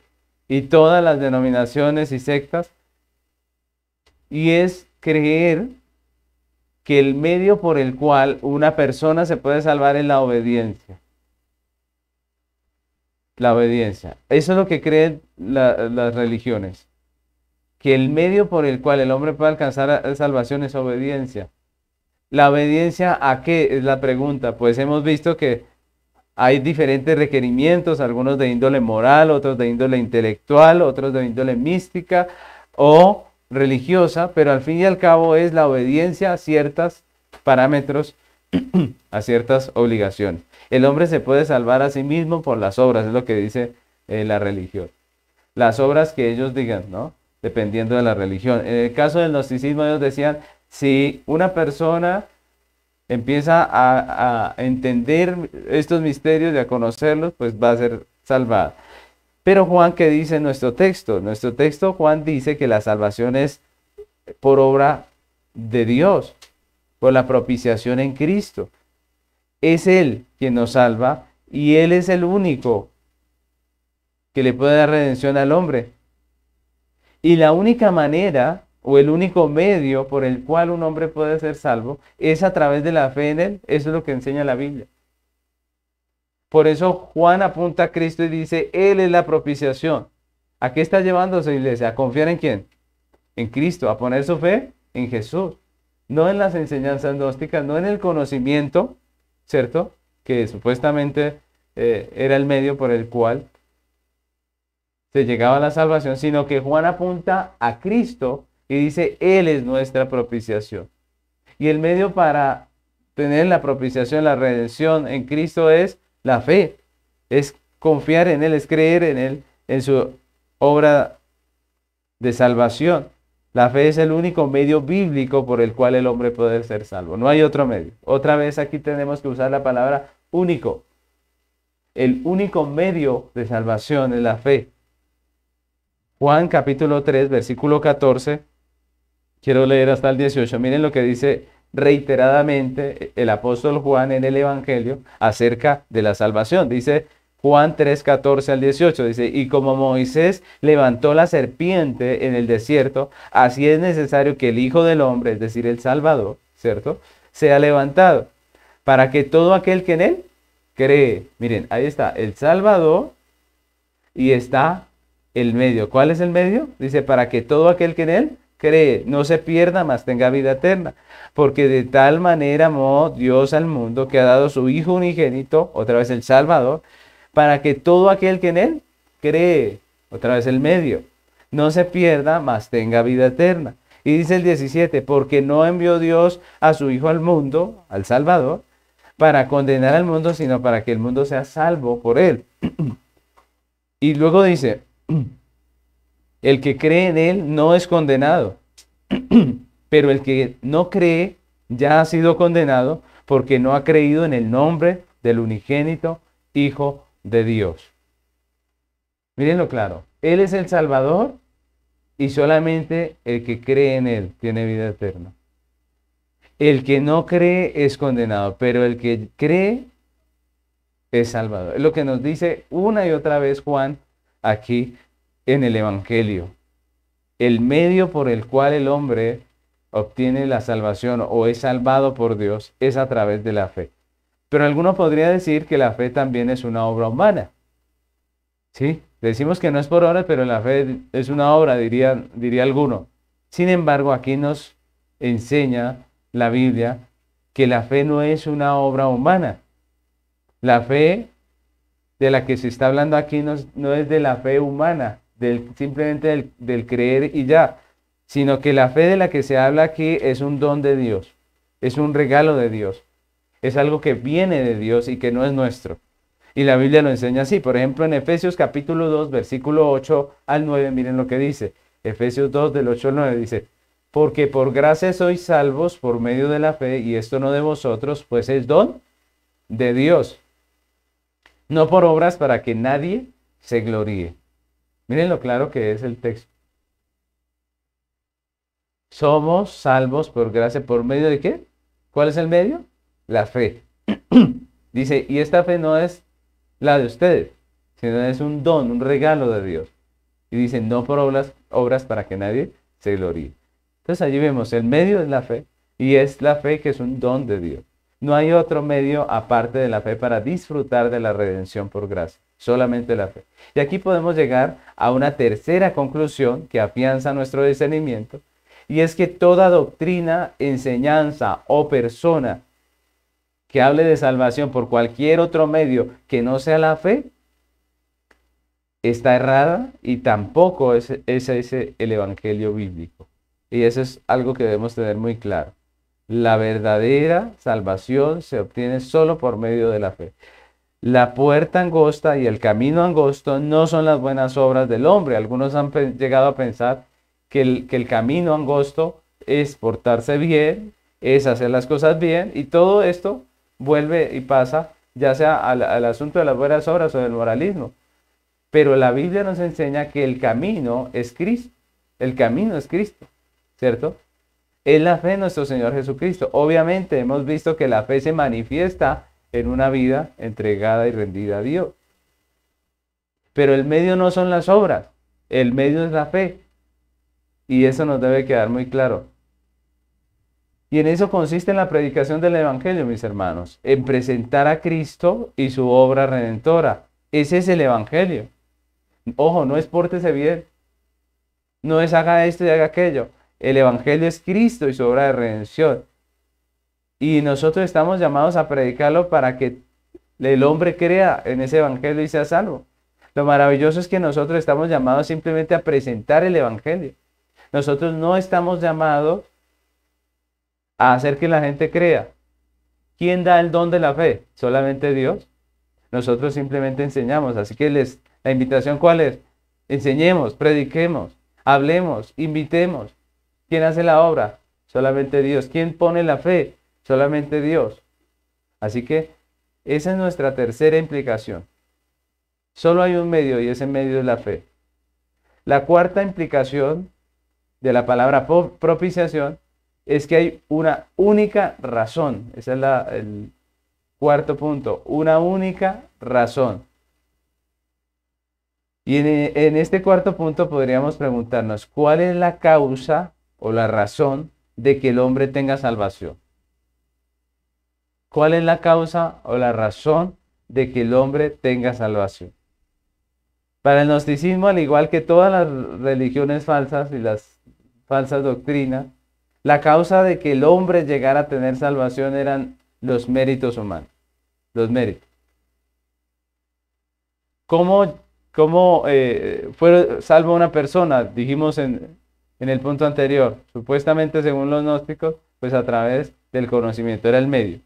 y todas las denominaciones y sectas, y es creer que el medio por el cual una persona se puede salvar es la obediencia. La obediencia. Eso es lo que creen las religiones. Que el medio por el cual el hombre puede alcanzar salvación es obediencia. ¿La obediencia a qué? Es la pregunta. Pues hemos visto que hay diferentes requerimientos, algunos de índole moral, otros de índole intelectual, otros de índole mística, o religiosa, pero al fin y al cabo es la obediencia a ciertos parámetros, a ciertas obligaciones. El hombre se puede salvar a sí mismo por las obras, es lo que dice eh, la religión. Las obras que ellos digan, ¿no? Dependiendo de la religión. En el caso del gnosticismo, ellos decían, si una persona empieza a entender estos misterios y a conocerlos, pues va a ser salvada. Pero Juan, ¿qué dice nuestro texto? Nuestro texto, Juan dice que la salvación es por obra de Dios, por la propiciación en Cristo. Es Él quien nos salva y Él es el único que le puede dar redención al hombre. Y la única manera o el único medio por el cual un hombre puede ser salvo es a través de la fe en Él. Eso es lo que enseña la Biblia. Por eso Juan apunta a Cristo y dice, Él es la propiciación. ¿A qué está llevando su iglesia? ¿A confiar en quién? En Cristo, a poner su fe en Jesús. No en las enseñanzas gnósticas, no en el conocimiento, ¿cierto? Que supuestamente eh, era el medio por el cual se llegaba a la salvación, sino que Juan apunta a Cristo y dice, Él es nuestra propiciación. Y el medio para tener la propiciación, la redención en Cristo es la fe es confiar en Él, es creer en Él, en su obra de salvación. La fe es el único medio bíblico por el cual el hombre puede ser salvo. No hay otro medio. Otra vez aquí tenemos que usar la palabra único. El único medio de salvación es la fe. Juan capítulo 3, versículo 14. Quiero leer hasta el 18. Miren lo que dice reiteradamente eh, el apóstol Juan en el Evangelio acerca de la salvación. Dice Juan 3, 14 al 18, dice, y como Moisés levantó la serpiente en el desierto, así es necesario que el Hijo del Hombre, es decir, el Salvador, ¿cierto?, sea levantado, para que todo aquel que en él cree, miren, ahí está, el Salvador y está el medio. ¿Cuál es el medio? Dice, para que todo aquel que en él cree no se pierda, mas tenga vida eterna porque de tal manera amó Dios al mundo que ha dado su Hijo unigénito, otra vez el Salvador, para que todo aquel que en Él cree, otra vez el medio, no se pierda, mas tenga vida eterna. Y dice el 17, porque no envió Dios a su Hijo al mundo, al Salvador, para condenar al mundo, sino para que el mundo sea salvo por Él. y luego dice, el que cree en Él no es condenado. Pero el que no cree ya ha sido condenado porque no ha creído en el nombre del unigénito Hijo de Dios. Mírenlo claro, Él es el Salvador y solamente el que cree en Él tiene vida eterna. El que no cree es condenado, pero el que cree es salvado. Es lo que nos dice una y otra vez Juan aquí en el Evangelio. El medio por el cual el hombre obtiene la salvación o es salvado por Dios es a través de la fe. Pero alguno podría decir que la fe también es una obra humana. ¿Sí? Decimos que no es por obra, pero la fe es una obra, diría, diría alguno. Sin embargo, aquí nos enseña la Biblia que la fe no es una obra humana. La fe de la que se está hablando aquí no, es de la fe humana, del, simplemente del creer y ya, sino que la fe de la que se habla aquí es un don de Dios, es un regalo de Dios, es algo que viene de Dios y que no es nuestro. Y la Biblia lo enseña así, por ejemplo, en Efesios capítulo 2, versículo 8 al 9, miren lo que dice, Efesios 2 del 8 al 9 dice, porque por gracia sois salvos por medio de la fe, y esto no de vosotros, pues es don de Dios, no por obras para que nadie se gloríe. Miren lo claro que es el texto somos salvos por gracia. ¿Por medio de qué? ¿Cuál es el medio? La fe. Dice, y esta fe no es la de ustedes, sino es un don, un regalo de Dios. Y dice, no por obras, obras para que nadie se gloríe. Entonces allí vemos, el medio es la fe, y es la fe que es un don de Dios. No hay otro medio aparte de la fe para disfrutar de la redención por gracia, solamente la fe. Y aquí podemos llegar a una tercera conclusión que afianza nuestro discernimiento, y es que toda doctrina, enseñanza o persona que hable de salvación por cualquier otro medio que no sea la fe, está errada y tampoco es, ese es el Evangelio bíblico. Y eso es algo que debemos tener muy claro. La verdadera salvación se obtiene solo por medio de la fe. La puerta angosta y el camino angosto no son las buenas obras del hombre. Algunos han llegado a pensar que el, camino angosto es portarse bien, es hacer las cosas bien y todo esto vuelve y pasa ya sea al, al, asunto de las buenas obras o del moralismo. Pero la Biblia nos enseña que el camino es Cristo. El camino es Cristo, ¿cierto? Es la fe nuestro Señor Jesucristo. Obviamente hemos visto que la fe se manifiesta en una vida entregada y rendida a Dios. Pero el medio no son las obras, el medio es la fe. Y eso nos debe quedar muy claro. Y en eso consiste en la predicación del Evangelio, mis hermanos, en presentar a Cristo y su obra redentora. Ese es el Evangelio. Ojo, no es pórtese bien, no es haga esto y haga aquello. El Evangelio es Cristo y su obra de redención. Y nosotros estamos llamados a predicarlo para que el hombre crea en ese Evangelio y sea salvo. Lo maravilloso es que nosotros estamos llamados simplemente a presentar el Evangelio. Nosotros no estamos llamados a hacer que la gente crea. ¿Quién da el don de la fe? Solamente Dios. Nosotros simplemente enseñamos. Así que les, la invitación cuál es? Enseñemos, prediquemos, hablemos, invitemos. ¿Quién hace la obra? Solamente Dios. ¿Quién pone la fe? Solamente Dios. Así que esa es nuestra tercera implicación. Solo hay un medio y ese medio es la fe. La cuarta implicación de la palabra propiciación es que hay una única razón. Ese es el cuarto punto, una única razón. Y en, en este cuarto punto podríamos preguntarnos, ¿cuál es la causa o la razón de que el hombre tenga salvación? ¿Cuál es la causa o la razón de que el hombre tenga salvación? Para el gnosticismo, al igual que todas las religiones falsas y las falsas doctrina. la causa de que el hombre llegara a tener salvación eran los méritos humanos, los méritos. ¿Cómo, cómo eh, fue salvo una persona? Dijimos en, en el punto anterior, supuestamente según los gnósticos, pues a través del conocimiento, era el medio.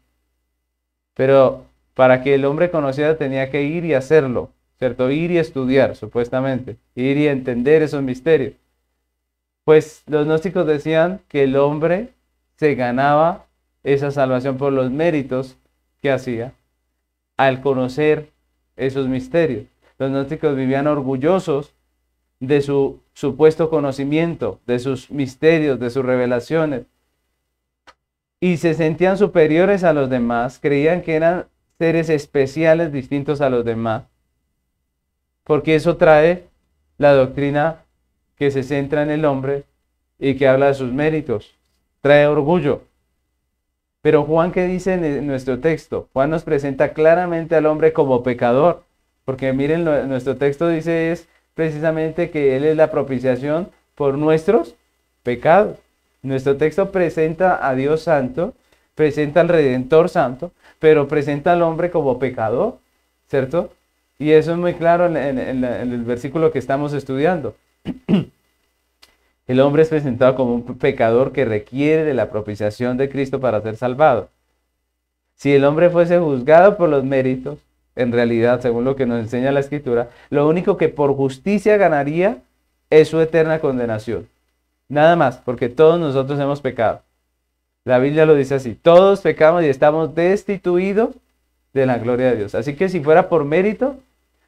Pero para que el hombre conociera tenía que ir y hacerlo, ¿cierto? Ir y estudiar, supuestamente, ir y entender esos misterios pues los gnósticos decían que el hombre se ganaba esa salvación por los méritos que hacía al conocer esos misterios. Los gnósticos vivían orgullosos de su supuesto conocimiento, de sus misterios, de sus revelaciones. Y se sentían superiores a los demás, creían que eran seres especiales distintos a los demás. Porque eso trae la doctrina que se centra en el hombre y que habla de sus méritos. Trae orgullo. Pero Juan, ¿qué dice en nuestro texto? Juan nos presenta claramente al hombre como pecador, porque miren, nuestro texto dice es precisamente que Él es la propiciación por nuestros pecados. Nuestro texto presenta a Dios Santo, presenta al Redentor Santo, pero presenta al hombre como pecador, ¿cierto? Y eso es muy claro en el versículo que estamos estudiando. El hombre es presentado como un pecador que requiere de la propiciación de Cristo para ser salvado. Si el hombre fuese juzgado por los méritos, en realidad, según lo que nos enseña la Escritura, lo único que por justicia ganaría es su eterna condenación. Nada más, porque todos nosotros hemos pecado. La Biblia lo dice así, todos pecamos y estamos destituidos de la gloria de Dios. Así que si fuera por mérito,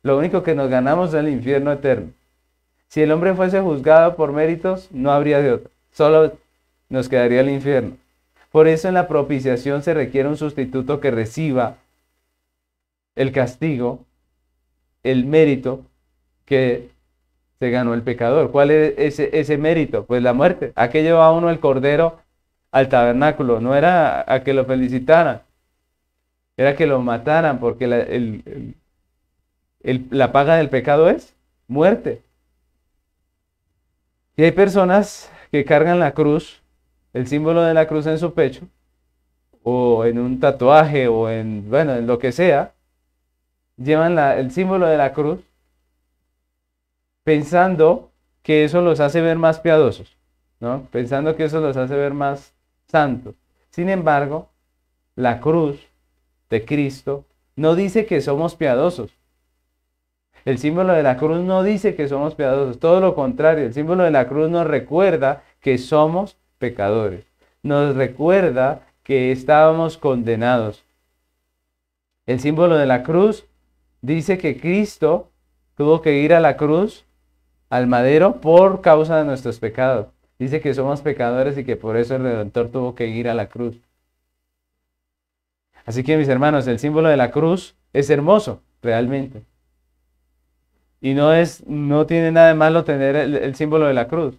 lo único que nos ganamos es el infierno eterno. Si el hombre fuese juzgado por méritos, no habría de otro. Solo nos quedaría el infierno. Por eso en la propiciación se requiere un sustituto que reciba el castigo, el mérito que se ganó el pecador. ¿Cuál es ese, mérito? Pues la muerte. ¿A qué llevaba uno el cordero al tabernáculo? No era a que lo felicitaran, era que lo mataran, porque la paga del pecado es muerte. Y hay personas que cargan la cruz, el símbolo de la cruz en su pecho, o en un tatuaje, o en, bueno, en lo que sea, llevan el símbolo de la cruz pensando que eso los hace ver más piadosos, ¿no? Pensando que eso los hace ver más santos. Sin embargo, la cruz de Cristo no dice que somos piadosos, el símbolo de la cruz no dice que somos piadosos, todo lo contrario, el símbolo de la cruz nos recuerda que somos pecadores, nos recuerda que estábamos condenados. El símbolo de la cruz dice que Cristo tuvo que ir a la cruz, al madero, por causa de nuestros pecados. Dice que somos pecadores y que por eso el Redentor tuvo que ir a la cruz. Así que mis hermanos, el símbolo de la cruz es hermoso, realmente. Y no, es, no tiene nada de malo tener el, el símbolo de la cruz.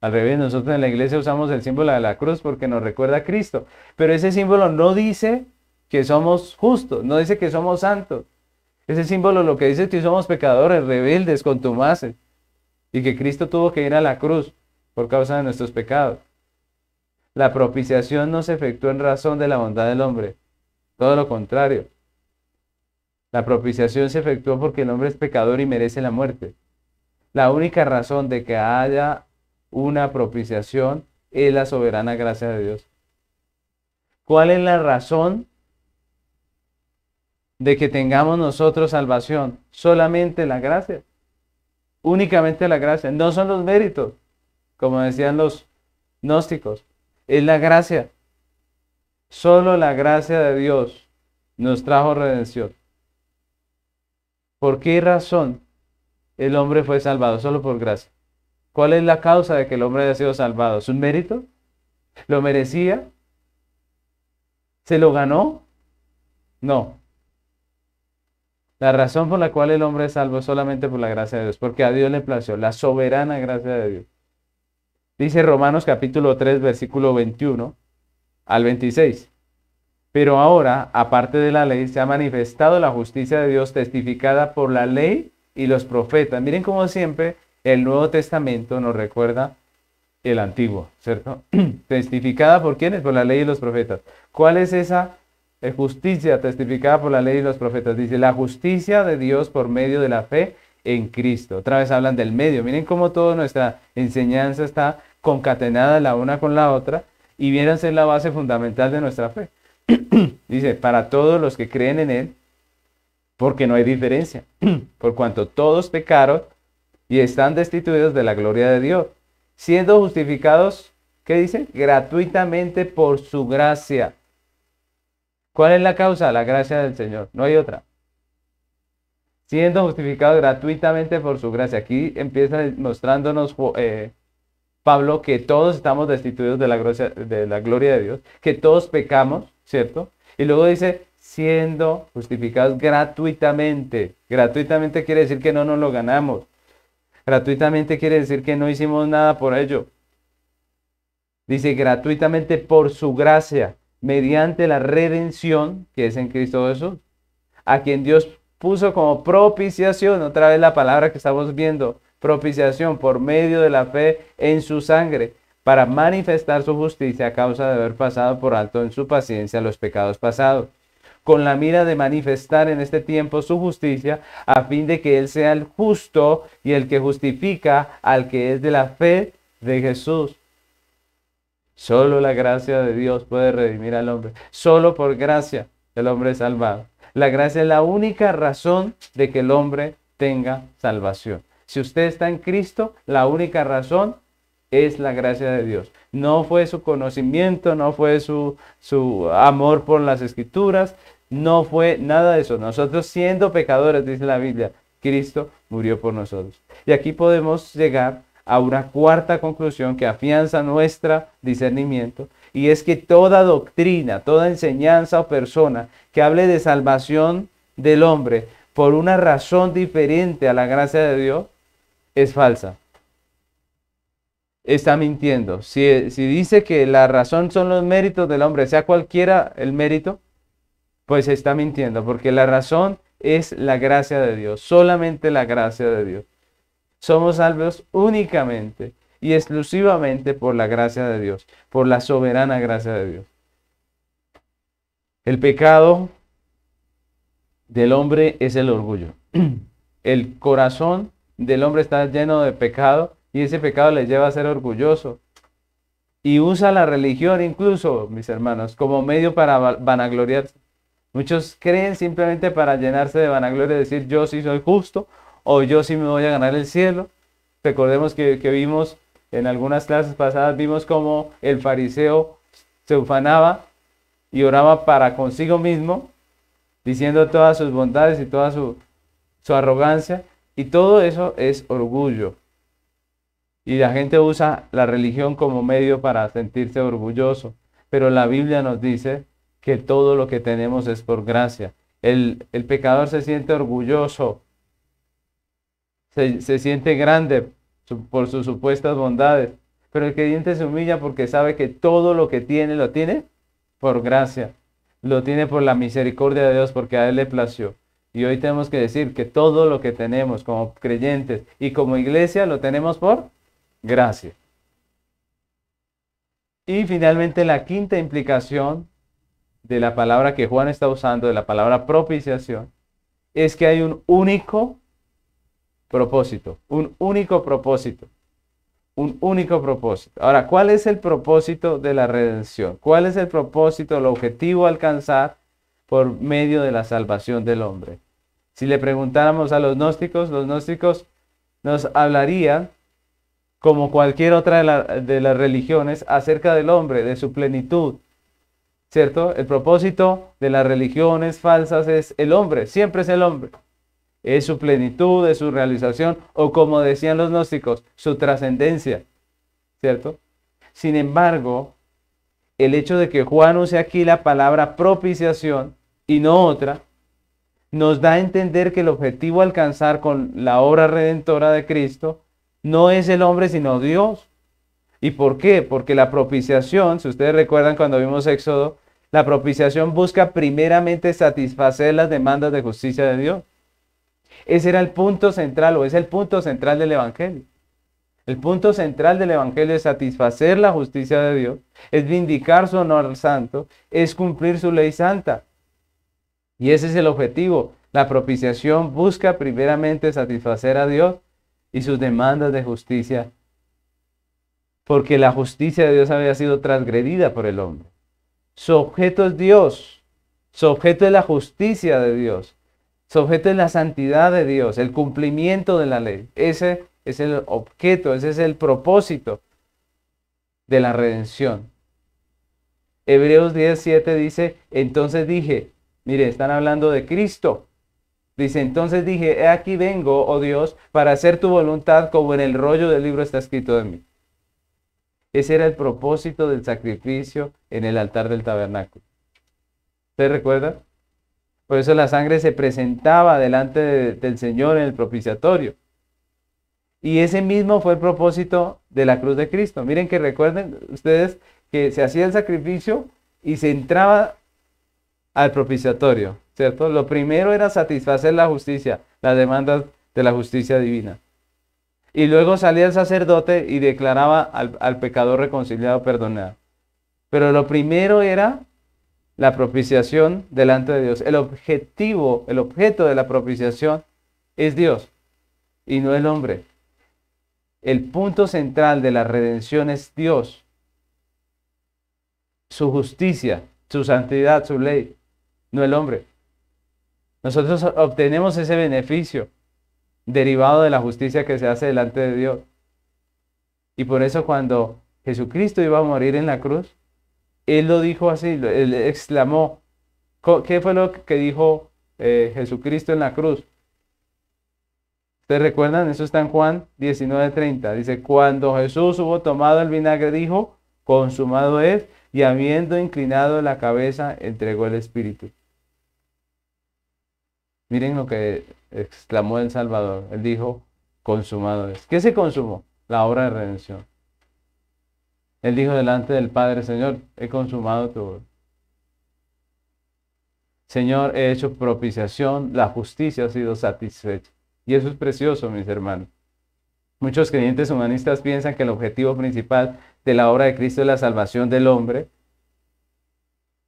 Al revés, nosotros en la iglesia usamos el símbolo de la cruz porque nos recuerda a Cristo. Pero ese símbolo no dice que somos justos, no dice que somos santos. Ese símbolo lo que dice es que somos pecadores, rebeldes, contumaces. Y que Cristo tuvo que ir a la cruz por causa de nuestros pecados. La propiciación no se efectuó en razón de la bondad del hombre. Todo lo contrario. La propiciación se efectuó porque el hombre es pecador y merece la muerte. La única razón de que haya una propiciación es la soberana gracia de Dios. ¿Cuál es la razón de que tengamos nosotros salvación? Solamente la gracia. Únicamente la gracia. No son los méritos, como decían los gnósticos. Es la gracia. Solo la gracia de Dios nos trajo redención. ¿Por qué razón el hombre fue salvado? Solo por gracia. ¿Cuál es la causa de que el hombre haya sido salvado? ¿Es un mérito? ¿Lo merecía? ¿Se lo ganó? No. La razón por la cual el hombre es salvo es solamente por la gracia de Dios, porque a Dios le plació, la soberana gracia de Dios. Dice Romanos capítulo 3, versículo 21 al 26. Pero ahora, aparte de la ley, se ha manifestado la justicia de Dios testificada por la ley y los profetas. Miren como siempre el Nuevo Testamento nos recuerda el Antiguo, ¿cierto? testificada por quiénes? Por la ley y los profetas. ¿Cuál es esa eh, justicia testificada por la ley y los profetas? Dice, la justicia de Dios por medio de la fe en Cristo. Otra vez hablan del medio. Miren cómo toda nuestra enseñanza está concatenada la una con la otra y viene a ser la base fundamental de nuestra fe. Dice, para todos los que creen en Él, porque no hay diferencia, por cuanto todos pecaron y están destituidos de la gloria de Dios, siendo justificados, ¿qué dice? Gratuitamente por su gracia. ¿Cuál es la causa? La gracia del Señor, no hay otra. Siendo justificados gratuitamente por su gracia. Aquí empieza mostrándonos eh, Pablo que todos estamos destituidos de la, gracia, de la gloria de Dios, que todos pecamos ¿cierto? Y luego dice, siendo justificados gratuitamente. Gratuitamente quiere decir que no nos lo ganamos. Gratuitamente quiere decir que no hicimos nada por ello. Dice gratuitamente por su gracia, mediante la redención que es en Cristo Jesús, a quien Dios puso como propiciación, otra vez la palabra que estamos viendo, propiciación por medio de la fe en su sangre, para manifestar su justicia a causa de haber pasado por alto en su paciencia los pecados pasados, con la mira de manifestar en este tiempo su justicia, a fin de que Él sea el justo y el que justifica al que es de la fe de Jesús. Solo la gracia de Dios puede redimir al hombre. Solo por gracia el hombre es salvado. La gracia es la única razón de que el hombre tenga salvación. Si usted está en Cristo, la única razón es la gracia de Dios. No fue su conocimiento, no fue su, su amor por las escrituras, no fue nada de eso. Nosotros siendo pecadores, dice la Biblia, Cristo murió por nosotros. Y aquí podemos llegar a una cuarta conclusión que afianza nuestro discernimiento, y es que toda doctrina, toda enseñanza o persona que hable de salvación del hombre por una razón diferente a la gracia de Dios es falsa está mintiendo. Si, si dice que la razón son los méritos del hombre, sea cualquiera el mérito, pues está mintiendo, porque la razón es la gracia de Dios, solamente la gracia de Dios. Somos salvos únicamente y exclusivamente por la gracia de Dios, por la soberana gracia de Dios. El pecado del hombre es el orgullo. El corazón del hombre está lleno de pecado y ese pecado le lleva a ser orgulloso. Y usa la religión incluso, mis hermanos, como medio para vanagloriarse. Muchos creen simplemente para llenarse de vanagloria, decir yo sí soy justo o yo sí me voy a ganar el cielo. Recordemos que, vimos en algunas clases pasadas, vimos como el fariseo se ufanaba y oraba para consigo mismo, diciendo todas sus bondades y toda su, su arrogancia. Y todo eso es orgullo. Y la gente usa la religión como medio para sentirse orgulloso. Pero la Biblia nos dice que todo lo que tenemos es por gracia. El, pecador se siente orgulloso, se, se siente grande por sus supuestas bondades. Pero el creyente se humilla porque sabe que todo lo que tiene lo tiene por gracia. Lo tiene por la misericordia de Dios porque a Él le plació. Y hoy tenemos que decir que todo lo que tenemos como creyentes y como iglesia lo tenemos por gracias Y finalmente la quinta implicación de la palabra que Juan está usando, de la palabra propiciación, es que hay un único propósito, un único propósito, un único propósito. Ahora, ¿cuál es el propósito de la redención? ¿Cuál es el propósito, el objetivo alcanzar por medio de la salvación del hombre? Si le preguntáramos a los gnósticos, los gnósticos nos hablarían como cualquier otra de, las religiones, acerca del hombre, de su plenitud. ¿Cierto? El propósito de las religiones falsas es el hombre, siempre es el hombre. Es su plenitud, es su realización, o como decían los gnósticos, su trascendencia. ¿Cierto? Sin embargo, el hecho de que Juan use aquí la palabra propiciación y no otra, nos da a entender que el objetivo alcanzar con la obra redentora de Cristo no es el hombre, sino Dios. ¿Y por qué? Porque la propiciación, si ustedes recuerdan cuando vimos Éxodo, la propiciación busca primeramente satisfacer las demandas de justicia de Dios. Ese era el punto central o es el punto central del Evangelio. El punto central del Evangelio es satisfacer la justicia de Dios, es vindicar su honor al santo, es cumplir su ley santa. Y ese es el objetivo. La propiciación busca primeramente satisfacer a Dios y sus demandas de justicia, porque la justicia de Dios había sido transgredida por el hombre. Su objeto es Dios, su objeto es la justicia de Dios, su objeto es la santidad de Dios, el cumplimiento de la ley. Ese es el objeto, ese es el propósito de la redención. Hebreos 10.7 dice, entonces dije, mire, están hablando de Cristo, Dice, entonces dije, he aquí vengo, oh Dios, para hacer tu voluntad como en el rollo del libro está escrito de mí. Ese era el propósito del sacrificio en el altar del tabernáculo. ¿Ustedes recuerdan? Por eso la sangre se presentaba delante del Señor en el propiciatorio. Y ese mismo fue el propósito de la cruz de Cristo. Miren que recuerden ustedes que se hacía el sacrificio y se entraba al propiciatorio. ¿cierto? Lo primero era satisfacer la justicia, las demandas de la justicia divina. Y luego salía el sacerdote y declaraba al, al pecador reconciliado perdonado. Pero lo primero era la propiciación delante de Dios. El objetivo, el objeto de la propiciación es Dios y no el hombre. El punto central de la redención es Dios, su justicia, su santidad, su ley, no el hombre. Nosotros obtenemos ese beneficio derivado de la justicia que se hace delante de Dios. Y por eso cuando Jesucristo iba a morir en la cruz, Él lo dijo así, Él exclamó. ¿Qué fue lo que dijo eh, Jesucristo en la cruz? ¿Ustedes recuerdan? Eso está en Juan 19:30. Dice, cuando Jesús hubo tomado el vinagre, dijo, consumado es, y habiendo inclinado la cabeza, entregó el Espíritu. Miren lo que exclamó el Salvador. Él dijo, consumado es. ¿Qué se consumó? La obra de redención. Él dijo delante del Padre, Señor, he consumado tu obra. Señor, he hecho propiciación, la justicia ha sido satisfecha. Y eso es precioso, mis hermanos. Muchos creyentes humanistas piensan que el objetivo principal de la obra de Cristo es la salvación del hombre,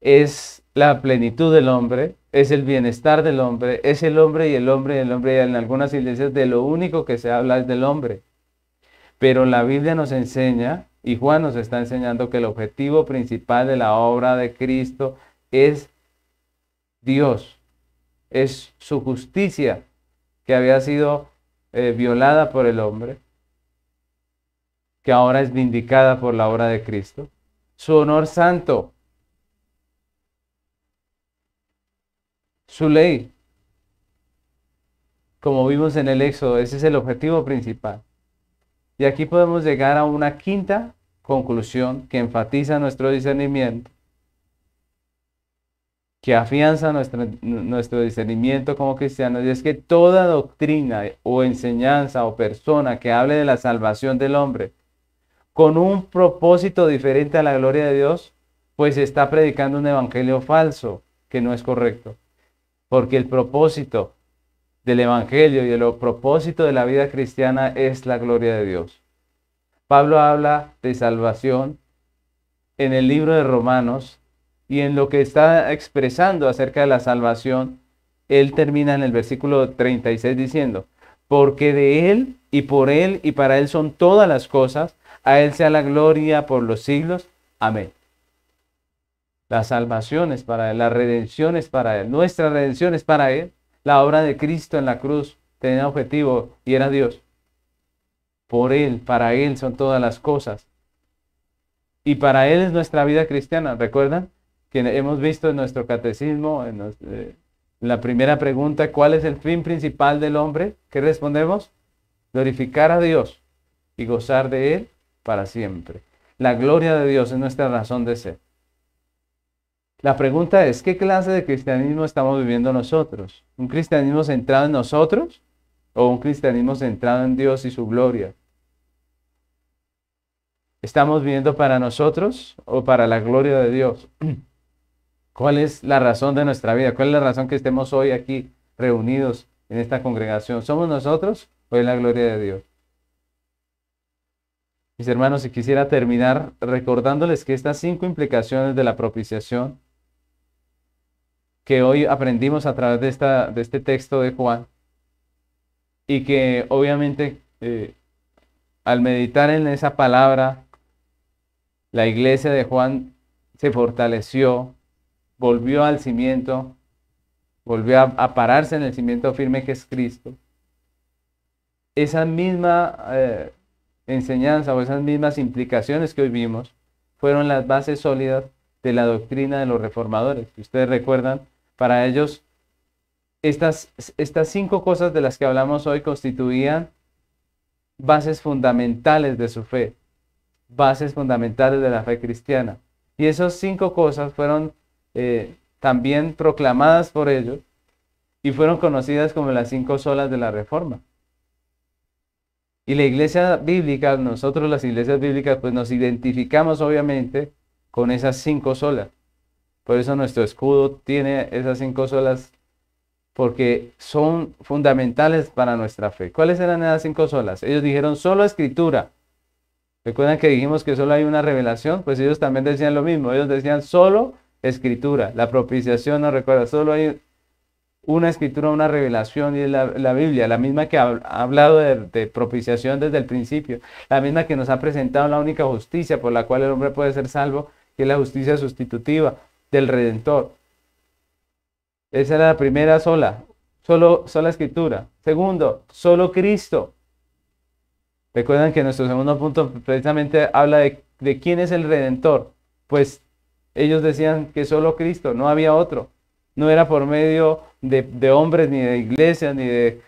es la plenitud del hombre, es el bienestar del hombre, es el hombre y el hombre y el hombre. Y en algunas iglesias de lo único que se habla es del hombre. Pero la Biblia nos enseña, y Juan nos está enseñando, que el objetivo principal de la obra de Cristo es Dios, es su justicia que había sido eh, violada por el hombre, que ahora es vindicada por la obra de Cristo, su honor santo su ley. Como vimos en el Éxodo, ese es el objetivo principal. Y aquí podemos llegar a una quinta conclusión que enfatiza nuestro discernimiento, que afianza nuestro, discernimiento como cristianos, y es que toda doctrina o enseñanza o persona que hable de la salvación del hombre con un propósito diferente a la gloria de Dios, pues está predicando un evangelio falso que no es correcto porque el propósito del Evangelio y el propósito de la vida cristiana es la gloria de Dios. Pablo habla de salvación en el libro de Romanos y en lo que está expresando acerca de la salvación, él termina en el versículo 36 diciendo, porque de él y por él y para él son todas las cosas, a él sea la gloria por los siglos. Amén. La salvación es para Él, la redención es para Él, nuestra redención es para Él. La obra de Cristo en la cruz tenía objetivo y era Dios. Por Él, para Él son todas las cosas. Y para Él es nuestra vida cristiana. ¿Recuerdan? Que hemos visto en nuestro catecismo, en, eh, la primera pregunta, ¿cuál es el fin principal del hombre? ¿Qué respondemos? Glorificar a Dios y gozar de Él para siempre. La gloria de Dios es nuestra razón de ser. La pregunta es, ¿qué clase de cristianismo estamos viviendo nosotros? ¿Un cristianismo centrado en nosotros o un cristianismo centrado en Dios y su gloria? ¿Estamos viviendo para nosotros o para la gloria de Dios? ¿Cuál es la razón de nuestra vida? ¿Cuál es la razón que estemos hoy aquí reunidos en esta congregación? ¿Somos nosotros o es la gloria de Dios? Mis hermanos, y quisiera terminar recordándoles que estas cinco implicaciones de la propiciación que hoy aprendimos a través de, esta, de este texto de Juan y que obviamente eh, al meditar en esa palabra, la iglesia de Juan se fortaleció, volvió al cimiento, volvió a, pararse en el cimiento firme que es Cristo. Esa misma eh, enseñanza o esas mismas implicaciones que hoy vimos fueron las bases sólidas de la doctrina de los reformadores. Ustedes recuerdan para ellos, estas, estas cinco cosas de las que hablamos hoy constituían bases fundamentales de su fe, bases fundamentales de la fe cristiana. Y esas cinco cosas fueron eh, también proclamadas por ellos y fueron conocidas como las cinco solas de la Reforma. Y la iglesia bíblica, nosotros las iglesias bíblicas, pues nos identificamos obviamente con esas cinco solas. Por eso nuestro escudo tiene esas cinco solas porque son fundamentales para nuestra fe. ¿Cuáles eran esas cinco solas? Ellos dijeron solo escritura. ¿Recuerdan que dijimos que solo hay una revelación? Pues ellos también decían lo mismo. Ellos decían solo escritura. La propiciación, no recuerda, solo hay una escritura, una revelación y es la, Biblia, la misma que ha, hablado de, de, propiciación desde el principio, la misma que nos ha presentado la única justicia por la cual el hombre puede ser salvo, que es la justicia sustitutiva, del Redentor. Esa era la primera sola, solo sola escritura. Segundo, solo Cristo. Recuerdan que nuestro segundo punto precisamente habla de, quién es el Redentor. Pues ellos decían que solo Cristo, no había otro. No era por medio de, de hombres, ni de iglesias, ni de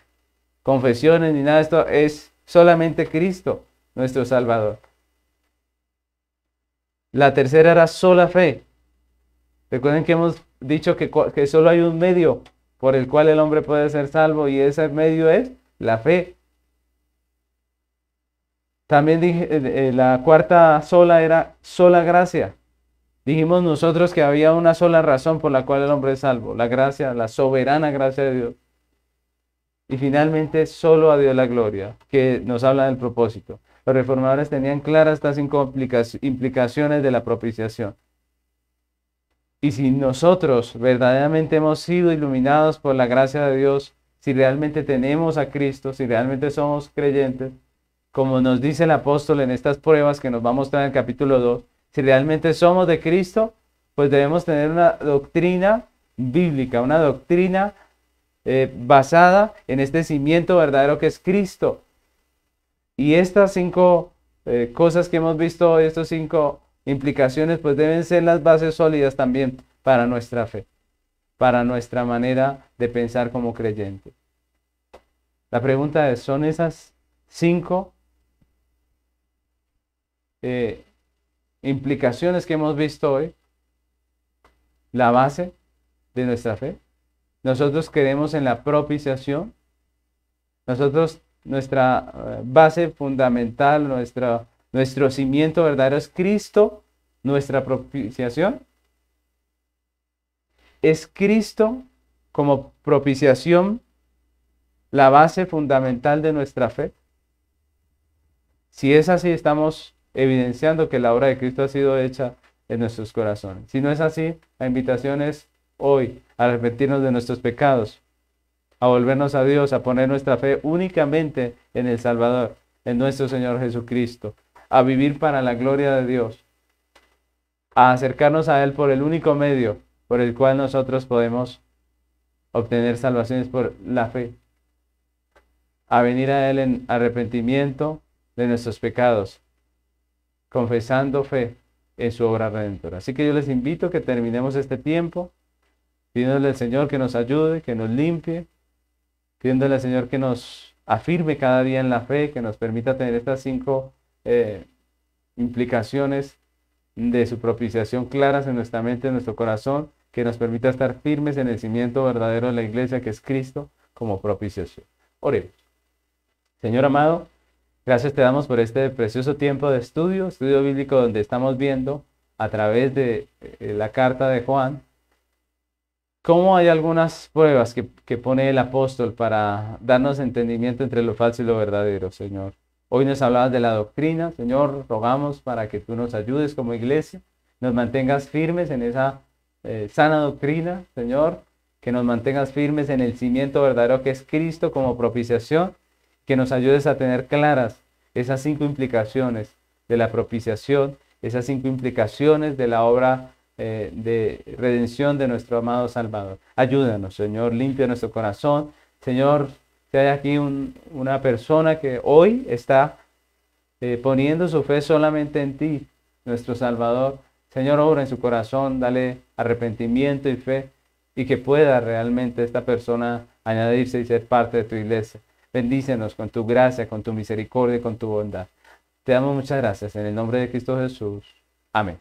confesiones, ni nada de esto. Es solamente Cristo, nuestro Salvador. La tercera era sola fe. Recuerden que hemos dicho que, solo hay un medio por el cual el hombre puede ser salvo y ese medio es la fe. También dije, eh, eh, la cuarta sola era sola gracia. Dijimos nosotros que había una sola razón por la cual el hombre es salvo, la gracia, la soberana gracia de Dios. Y finalmente, solo a Dios la gloria, que nos habla del propósito. Los reformadores tenían claras estas implicaciones de la propiciación. Y si nosotros verdaderamente hemos sido iluminados por la gracia de Dios, si realmente tenemos a Cristo, si realmente somos creyentes, como nos dice el apóstol en estas pruebas que nos va a mostrar en el capítulo 2, si realmente somos de Cristo, pues debemos tener una doctrina bíblica, una doctrina eh, basada en este cimiento verdadero que es Cristo. Y estas cinco eh, cosas que hemos visto hoy, estos cinco implicaciones, pues deben ser las bases sólidas también para nuestra fe, para nuestra manera de pensar como creyente. La pregunta es, ¿son esas cinco eh, implicaciones que hemos visto hoy la base de nuestra fe? Nosotros creemos en la propiciación. Nosotros, nuestra eh, base fundamental, nuestra nuestro cimiento verdadero es Cristo, nuestra propiciación. Es Cristo como propiciación la base fundamental de nuestra fe. Si es así, estamos evidenciando que la obra de Cristo ha sido hecha en nuestros corazones. Si no es así, la invitación es hoy a arrepentirnos de nuestros pecados, a volvernos a Dios, a poner nuestra fe únicamente en el Salvador, en nuestro Señor Jesucristo, a vivir para la gloria de Dios, a acercarnos a Él por el único medio por el cual nosotros podemos obtener salvaciones por la fe, a venir a Él en arrepentimiento de nuestros pecados, confesando fe en su obra redentora. Así que yo les invito a que terminemos este tiempo pidiéndole al Señor que nos ayude, que nos limpie, pidiéndole al Señor que nos afirme cada día en la fe, que nos permita tener estas cinco eh, implicaciones de su propiciación claras en nuestra mente, en nuestro corazón, que nos permita estar firmes en el cimiento verdadero de la iglesia, que es Cristo, como propiciación. Oremos. Señor amado, gracias te damos por este precioso tiempo de estudio, estudio bíblico donde estamos viendo a través de eh, la carta de Juan, cómo hay algunas pruebas que pone el apóstol para darnos entendimiento entre lo falso y lo verdadero, Señor. Hoy nos hablabas de la doctrina, Señor, rogamos para que tú nos ayudes como iglesia, nos mantengas firmes en esa eh, sana doctrina, Señor, que nos mantengas firmes en el cimiento verdadero que es Cristo como propiciación, que nos ayudes a tener claras esas cinco implicaciones de la propiciación, esas cinco implicaciones de la obra eh, de redención de nuestro amado Salvador. Ayúdanos, Señor, limpia nuestro corazón. Señor, si hay aquí una persona que hoy está eh, poniendo su fe solamente en ti, nuestro Salvador. Señor, obra en su corazón, dale arrepentimiento y fe y que pueda realmente esta persona añadirse y ser parte de tu iglesia. Bendícenos con tu gracia, con tu misericordia y con tu bondad. Te damos muchas gracias en el nombre de Cristo Jesús. Amén.